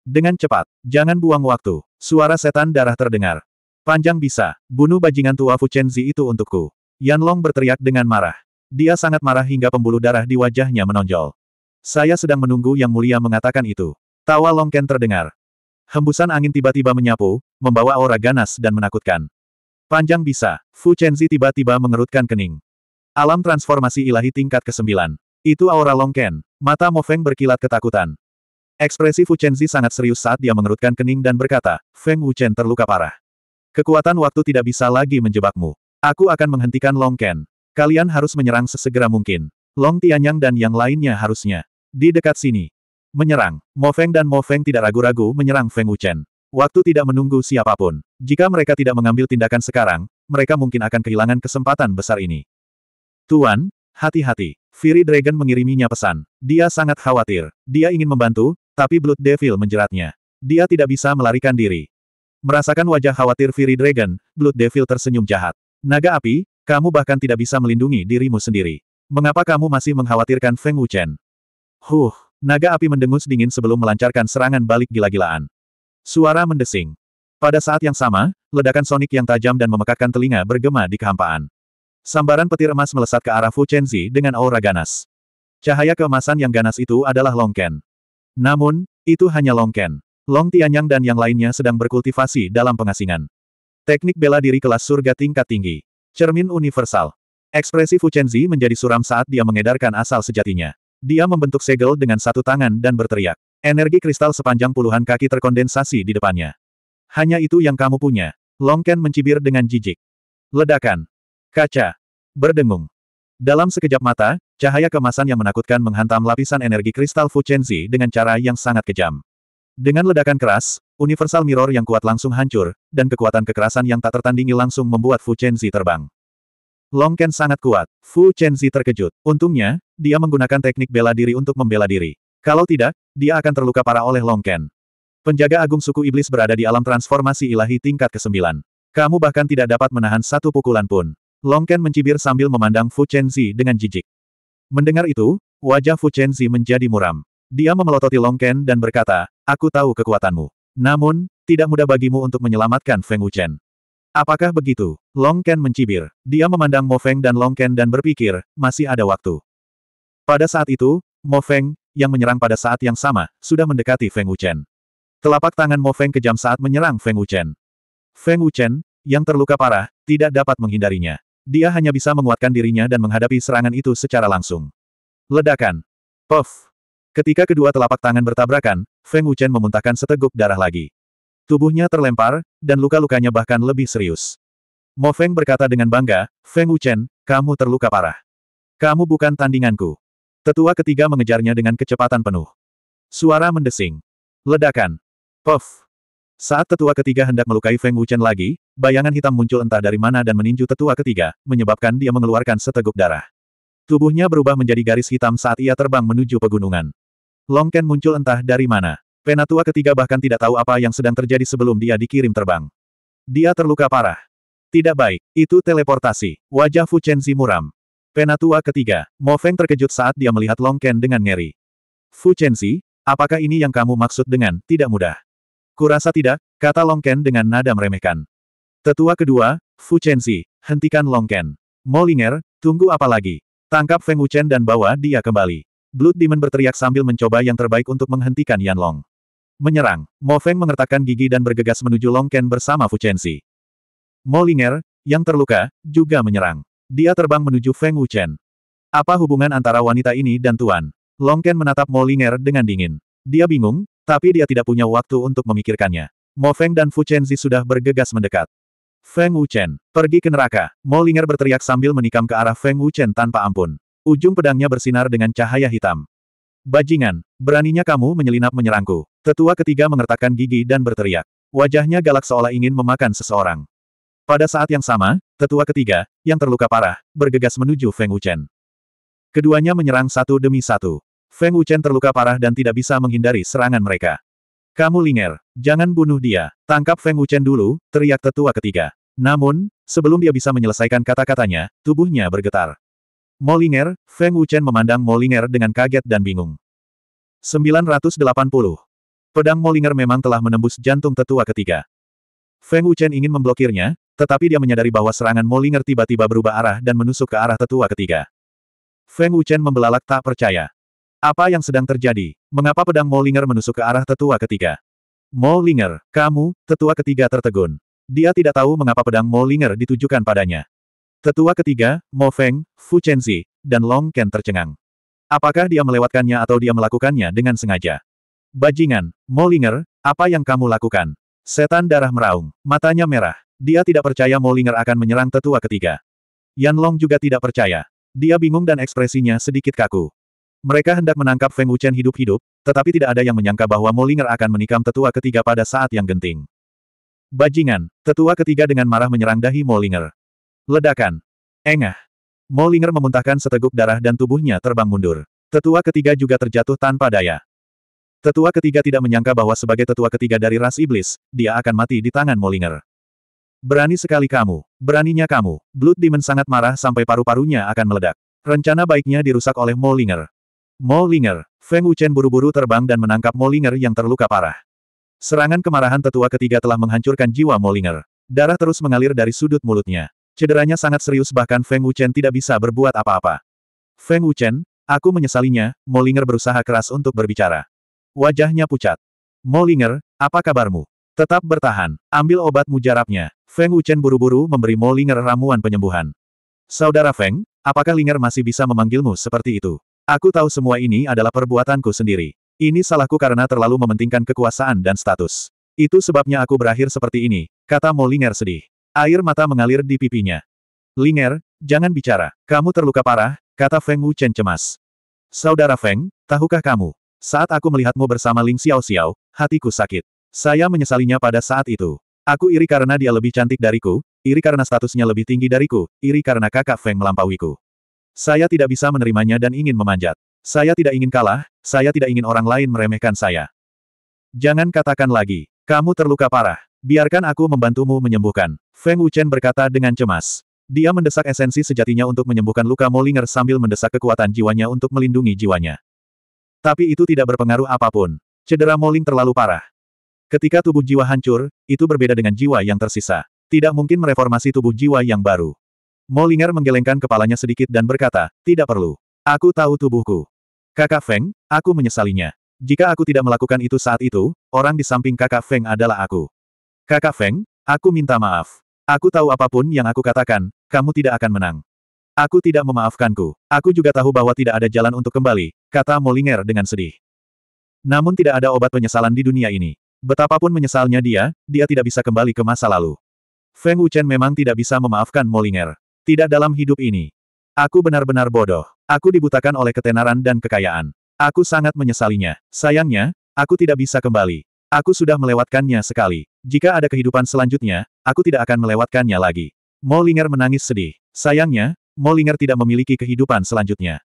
Dengan cepat, jangan buang waktu. Suara setan darah terdengar. Panjang bisa, bunuh bajingan tua Fu Chenzi itu untukku. Yan Long berteriak dengan marah. Dia sangat marah hingga pembuluh darah di wajahnya menonjol. Saya sedang menunggu Yang Mulia mengatakan itu. Tawa Long Ken terdengar. Hembusan angin tiba-tiba menyapu, membawa aura ganas dan menakutkan. Panjang bisa. Fu Chenzi tiba-tiba mengerutkan kening. Alam transformasi ilahi tingkat ke-9. Itu aura Longken. Mata Mo Feng berkilat ketakutan. Ekspresi Fu Chenzi sangat serius saat dia mengerutkan kening dan berkata, Feng Wuchen terluka parah. Kekuatan waktu tidak bisa lagi menjebakmu. Aku akan menghentikan Longken. Kalian harus menyerang sesegera mungkin. Long Tianyang dan yang lainnya harusnya. Di dekat sini. Menyerang. Mo Feng dan Mo Feng tidak ragu-ragu menyerang Feng Wuchen. Waktu tidak menunggu siapapun. Jika mereka tidak mengambil tindakan sekarang, mereka mungkin akan kehilangan kesempatan besar ini. Tuan, hati-hati. Fury Dragon mengiriminya pesan. Dia sangat khawatir. Dia ingin membantu, tapi Blood Devil menjeratnya. Dia tidak bisa melarikan diri. Merasakan wajah khawatir Fury Dragon, Blood Devil tersenyum jahat. Naga api, kamu bahkan tidak bisa melindungi dirimu sendiri. Mengapa kamu masih mengkhawatirkan Feng Wuchen? Huh, naga api mendengus dingin sebelum melancarkan serangan balik gila-gilaan. Suara mendesing. Pada saat yang sama, ledakan sonik yang tajam dan memekakkan telinga bergema di kehampaan. Sambaran petir emas melesat ke arah Fu Chenzi dengan aura ganas. Cahaya keemasan yang ganas itu adalah Longken. Namun, itu hanya Longken. Long Tianyang dan yang lainnya sedang berkultivasi dalam pengasingan. Teknik bela diri kelas surga tingkat tinggi. Cermin universal. Ekspresi Fu Chenzi menjadi suram saat dia mengedarkan asal sejatinya. Dia membentuk segel dengan satu tangan dan berteriak. Energi kristal sepanjang puluhan kaki terkondensasi di depannya. Hanya itu yang kamu punya. Long Ken mencibir dengan jijik. Ledakan. Kaca. Berdengung. Dalam sekejap mata, cahaya kemasan yang menakutkan menghantam lapisan energi kristal Fuchenzi dengan cara yang sangat kejam. Dengan ledakan keras, universal mirror yang kuat langsung hancur, dan kekuatan kekerasan yang tak tertandingi langsung membuat Fu Chenzi terbang. Long Ken sangat kuat, Fu Chenzi terkejut. Untungnya, dia menggunakan teknik bela diri untuk membela diri. Kalau tidak, dia akan terluka parah oleh Long Ken. Penjaga agung suku iblis berada di alam transformasi ilahi tingkat ke-9. Kamu bahkan tidak dapat menahan satu pukulan pun. Long Ken mencibir sambil memandang Fu Chenzi dengan jijik. Mendengar itu, wajah Fu Chenzi menjadi muram. Dia memelototi Long Ken dan berkata, Aku tahu kekuatanmu. Namun, tidak mudah bagimu untuk menyelamatkan Feng Wuchen. Apakah begitu? Long Ken mencibir. Dia memandang Mo Feng dan Long Ken dan berpikir, masih ada waktu. Pada saat itu, Mo Feng, yang menyerang pada saat yang sama, sudah mendekati Feng Wuchen. Telapak tangan Mo Feng kejam saat menyerang Feng Wuchen. Feng Wuchen, yang terluka parah, tidak dapat menghindarinya. Dia hanya bisa menguatkan dirinya dan menghadapi serangan itu secara langsung. Ledakan. Puff. Ketika kedua telapak tangan bertabrakan, Feng Wuchen memuntahkan seteguk darah lagi. Tubuhnya terlempar, dan luka-lukanya bahkan lebih serius. Mo Feng berkata dengan bangga, Feng Wuchen, kamu terluka parah. Kamu bukan tandinganku. Tetua ketiga mengejarnya dengan kecepatan penuh. Suara mendesing. Ledakan. Puff. Saat tetua ketiga hendak melukai Feng Wuchen lagi, bayangan hitam muncul entah dari mana dan meninju tetua ketiga, menyebabkan dia mengeluarkan seteguk darah. Tubuhnya berubah menjadi garis hitam saat ia terbang menuju pegunungan. Long Ken muncul entah dari mana. Penatua ketiga bahkan tidak tahu apa yang sedang terjadi sebelum dia dikirim terbang. Dia terluka parah. Tidak baik, itu teleportasi. Wajah Fu Chenzi muram. Penatua ketiga, Mo Feng terkejut saat dia melihat Long Ken dengan ngeri. Fu Chensi, apakah ini yang kamu maksud dengan tidak mudah? Kurasa tidak, kata Long Ken dengan nada meremehkan. Tetua kedua, Fu Chensi, hentikan Long Ken. Mo Ling'er, tunggu apa lagi? Tangkap Feng Wuchen dan bawa dia kembali. Blood Demon berteriak sambil mencoba yang terbaik untuk menghentikan Yan Long. Menyerang, Mo Feng mengertakkan gigi dan bergegas menuju Long Ken bersama Fu Mo Ling'er, yang terluka, juga menyerang. Dia terbang menuju Feng Wuchen. Apa hubungan antara wanita ini dan Tuan? Long Longken menatap Mo Linger dengan dingin. Dia bingung, tapi dia tidak punya waktu untuk memikirkannya. Mo Feng dan Fu Chenzi sudah bergegas mendekat. Feng Wuchen, pergi ke neraka. Mo Linger berteriak sambil menikam ke arah Feng Wuchen tanpa ampun. Ujung pedangnya bersinar dengan cahaya hitam. Bajingan, beraninya kamu menyelinap menyerangku. Tetua ketiga mengertakkan gigi dan berteriak. Wajahnya galak seolah ingin memakan seseorang. Pada saat yang sama, tetua ketiga, yang terluka parah, bergegas menuju Feng Wuchen. Keduanya menyerang satu demi satu. Feng Wuchen terluka parah dan tidak bisa menghindari serangan mereka. Kamu Linger, jangan bunuh dia, tangkap Feng Wuchen dulu, teriak tetua ketiga. Namun, sebelum dia bisa menyelesaikan kata-katanya, tubuhnya bergetar. Molinger, Feng Wuchen memandang Molinger dengan kaget dan bingung. 980. Pedang Molinger memang telah menembus jantung tetua ketiga. Feng Wuchen ingin memblokirnya, tetapi dia menyadari bahwa serangan Molinger tiba-tiba berubah arah dan menusuk ke arah tetua ketiga. Feng Wuchen membelalak tak percaya. Apa yang sedang terjadi? Mengapa pedang Molinger menusuk ke arah tetua ketiga? Molinger, kamu, tetua ketiga tertegun. Dia tidak tahu mengapa pedang Molinger ditujukan padanya. Tetua ketiga, Mo Feng, Fu Chenzi, dan Long Ken tercengang. Apakah dia melewatkannya atau dia melakukannya dengan sengaja? Bajingan, Molinger, apa yang kamu lakukan? Setan darah meraung, matanya merah. Dia tidak percaya Molinger akan menyerang tetua ketiga. Yan Long juga tidak percaya. Dia bingung dan ekspresinya sedikit kaku. Mereka hendak menangkap Feng Wuchen hidup-hidup, tetapi tidak ada yang menyangka bahwa Molinger akan menikam tetua ketiga pada saat yang genting. Bajingan, tetua ketiga dengan marah menyerang dahi Molinger. Ledakan. Engah. Molinger memuntahkan seteguk darah dan tubuhnya terbang mundur. Tetua ketiga juga terjatuh tanpa daya. Tetua ketiga tidak menyangka bahwa sebagai tetua ketiga dari ras iblis, dia akan mati di tangan Molinger. Berani sekali kamu. Beraninya kamu. Blood Demon sangat marah sampai paru-parunya akan meledak. Rencana baiknya dirusak oleh Mollinger. Mollinger, Feng Wuchen buru-buru terbang dan menangkap Mollinger yang terluka parah. Serangan kemarahan tetua ketiga telah menghancurkan jiwa Mollinger. Darah terus mengalir dari sudut mulutnya. Cederanya sangat serius bahkan Feng Wuchen tidak bisa berbuat apa-apa. Feng Wuchen, aku menyesalinya, Mollinger berusaha keras untuk berbicara. Wajahnya pucat. Mollinger, apa kabarmu? Tetap bertahan, ambil obat mujarabnya. Feng Wuchen buru-buru memberi Mo Linger ramuan penyembuhan. Saudara Feng, apakah Linger masih bisa memanggilmu seperti itu? Aku tahu semua ini adalah perbuatanku sendiri. Ini salahku karena terlalu mementingkan kekuasaan dan status. Itu sebabnya aku berakhir seperti ini, kata Mo Linger sedih. Air mata mengalir di pipinya. Linger, jangan bicara. Kamu terluka parah, kata Feng Wuchen cemas. Saudara Feng, tahukah kamu? Saat aku melihatmu bersama Ling Xiao Xiao, hatiku sakit. Saya menyesalinya pada saat itu. Aku iri karena dia lebih cantik dariku, iri karena statusnya lebih tinggi dariku, iri karena kakak Feng melampauiku. Saya tidak bisa menerimanya dan ingin memanjat. Saya tidak ingin kalah, saya tidak ingin orang lain meremehkan saya. Jangan katakan lagi, kamu terluka parah. Biarkan aku membantumu menyembuhkan. Feng Wuchen berkata dengan cemas. Dia mendesak esensi sejatinya untuk menyembuhkan luka Molinger sambil mendesak kekuatan jiwanya untuk melindungi jiwanya. Tapi itu tidak berpengaruh apapun. Cedera Moling terlalu parah. Ketika tubuh jiwa hancur, itu berbeda dengan jiwa yang tersisa. Tidak mungkin mereformasi tubuh jiwa yang baru. Molinger menggelengkan kepalanya sedikit dan berkata, tidak perlu. Aku tahu tubuhku. Kakak Feng, aku menyesalinya. Jika aku tidak melakukan itu saat itu, orang di samping kakak Feng adalah aku. Kakak Feng, aku minta maaf. Aku tahu apapun yang aku katakan, kamu tidak akan menang. Aku tidak memaafkanku. Aku juga tahu bahwa tidak ada jalan untuk kembali, kata Molinger dengan sedih. Namun tidak ada obat penyesalan di dunia ini. Betapapun menyesalnya dia, dia tidak bisa kembali ke masa lalu. Feng Wuchen memang tidak bisa memaafkan Molinger. Tidak dalam hidup ini. Aku benar-benar bodoh. Aku dibutakan oleh ketenaran dan kekayaan. Aku sangat menyesalinya. Sayangnya, aku tidak bisa kembali. Aku sudah melewatkannya sekali. Jika ada kehidupan selanjutnya, aku tidak akan melewatkannya lagi. Molinger menangis sedih. Sayangnya, Molinger tidak memiliki kehidupan selanjutnya.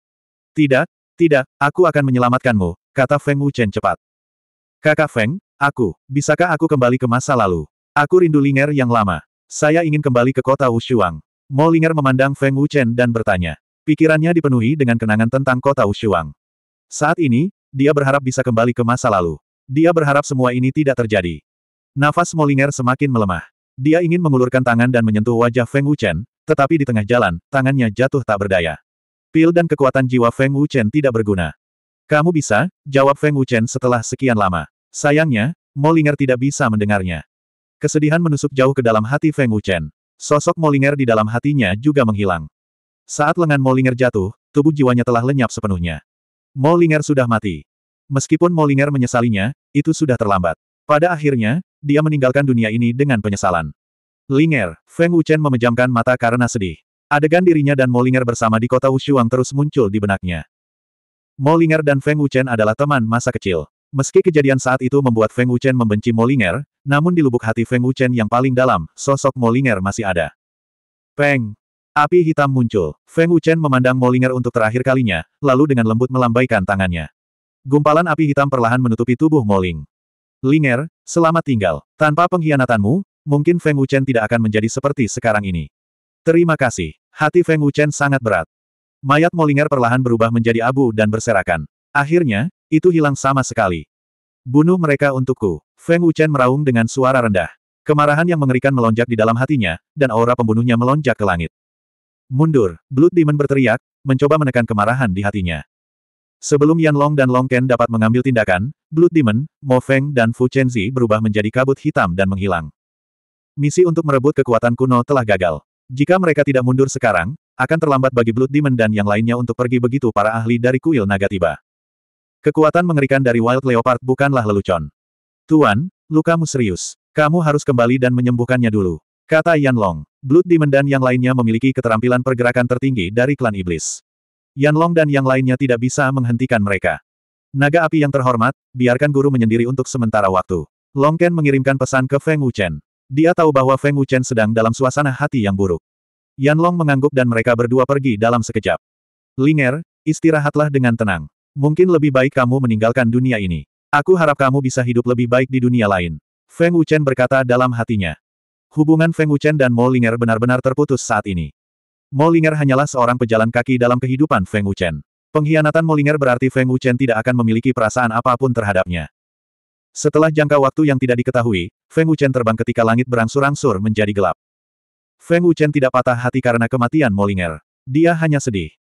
Tidak, tidak, aku akan menyelamatkanmu, kata Feng Wuchen cepat. Kakak Feng, Aku, bisakah aku kembali ke masa lalu? Aku rindu Linger yang lama. Saya ingin kembali ke kota Wushuang. Mo Linger memandang Feng Wuchen dan bertanya. Pikirannya dipenuhi dengan kenangan tentang kota Wushuang. Saat ini, dia berharap bisa kembali ke masa lalu. Dia berharap semua ini tidak terjadi. Nafas Molinger semakin melemah. Dia ingin mengulurkan tangan dan menyentuh wajah Feng Wuchen, tetapi di tengah jalan, tangannya jatuh tak berdaya. Pil dan kekuatan jiwa Feng Wuchen tidak berguna. Kamu bisa, jawab Feng Wuchen setelah sekian lama. Sayangnya, Molinger tidak bisa mendengarnya. Kesedihan menusuk jauh ke dalam hati Feng Wuchen. Sosok Molinger di dalam hatinya juga menghilang. Saat lengan Molinger jatuh, tubuh jiwanya telah lenyap sepenuhnya. Molinger sudah mati. Meskipun Molinger menyesalinya, itu sudah terlambat. Pada akhirnya, dia meninggalkan dunia ini dengan penyesalan. Linger, Feng Wuchen memejamkan mata karena sedih. Adegan dirinya dan Molinger bersama di kota Wushuang terus muncul di benaknya. Molinger dan Feng Wuchen adalah teman masa kecil. Meski kejadian saat itu membuat Feng Wuchen membenci Molinger, namun di lubuk hati Feng Wuchen yang paling dalam, sosok Molinger masih ada. Peng! Api hitam muncul. Feng Wuchen memandang Molinger untuk terakhir kalinya, lalu dengan lembut melambaikan tangannya. Gumpalan api hitam perlahan menutupi tubuh Moling. Linger, selamat tinggal. Tanpa pengkhianatanmu, mungkin Feng Wuchen tidak akan menjadi seperti sekarang ini. Terima kasih. Hati Feng Wuchen sangat berat. Mayat Molinger perlahan berubah menjadi abu dan berserakan. Akhirnya, itu hilang sama sekali. Bunuh mereka untukku. Feng Wuchen meraung dengan suara rendah. Kemarahan yang mengerikan melonjak di dalam hatinya, dan aura pembunuhnya melonjak ke langit. Mundur, Blood Demon berteriak, mencoba menekan kemarahan di hatinya. Sebelum Yan Long dan Long Ken dapat mengambil tindakan, Blood Demon, Mo Feng dan Fu Chenzi berubah menjadi kabut hitam dan menghilang. Misi untuk merebut kekuatan kuno telah gagal. Jika mereka tidak mundur sekarang, akan terlambat bagi Blood Demon dan yang lainnya untuk pergi begitu para ahli dari kuil naga tiba. Kekuatan mengerikan dari Wild Leopard bukanlah lelucon. Tuan, lukamu serius. Kamu harus kembali dan menyembuhkannya dulu. Kata Yan Long. Blood Demon dan yang lainnya memiliki keterampilan pergerakan tertinggi dari klan iblis. Yan Long dan yang lainnya tidak bisa menghentikan mereka. Naga api yang terhormat, biarkan guru menyendiri untuk sementara waktu. Long Ken mengirimkan pesan ke Feng Wuchen. Dia tahu bahwa Feng Wuchen sedang dalam suasana hati yang buruk. Yan Long mengangguk dan mereka berdua pergi dalam sekejap. Linger, istirahatlah dengan tenang. Mungkin lebih baik kamu meninggalkan dunia ini. Aku harap kamu bisa hidup lebih baik di dunia lain. Feng Wuchen berkata dalam hatinya. Hubungan Feng Wuchen dan Mo Linger benar-benar terputus saat ini. Mo Linger hanyalah seorang pejalan kaki dalam kehidupan Feng Wuchen. Pengkhianatan Mo Linger berarti Feng Wuchen tidak akan memiliki perasaan apapun terhadapnya. Setelah jangka waktu yang tidak diketahui, Feng Wuchen terbang ketika langit berangsur-angsur menjadi gelap. Feng Wuchen tidak patah hati karena kematian Molinger. Dia hanya sedih.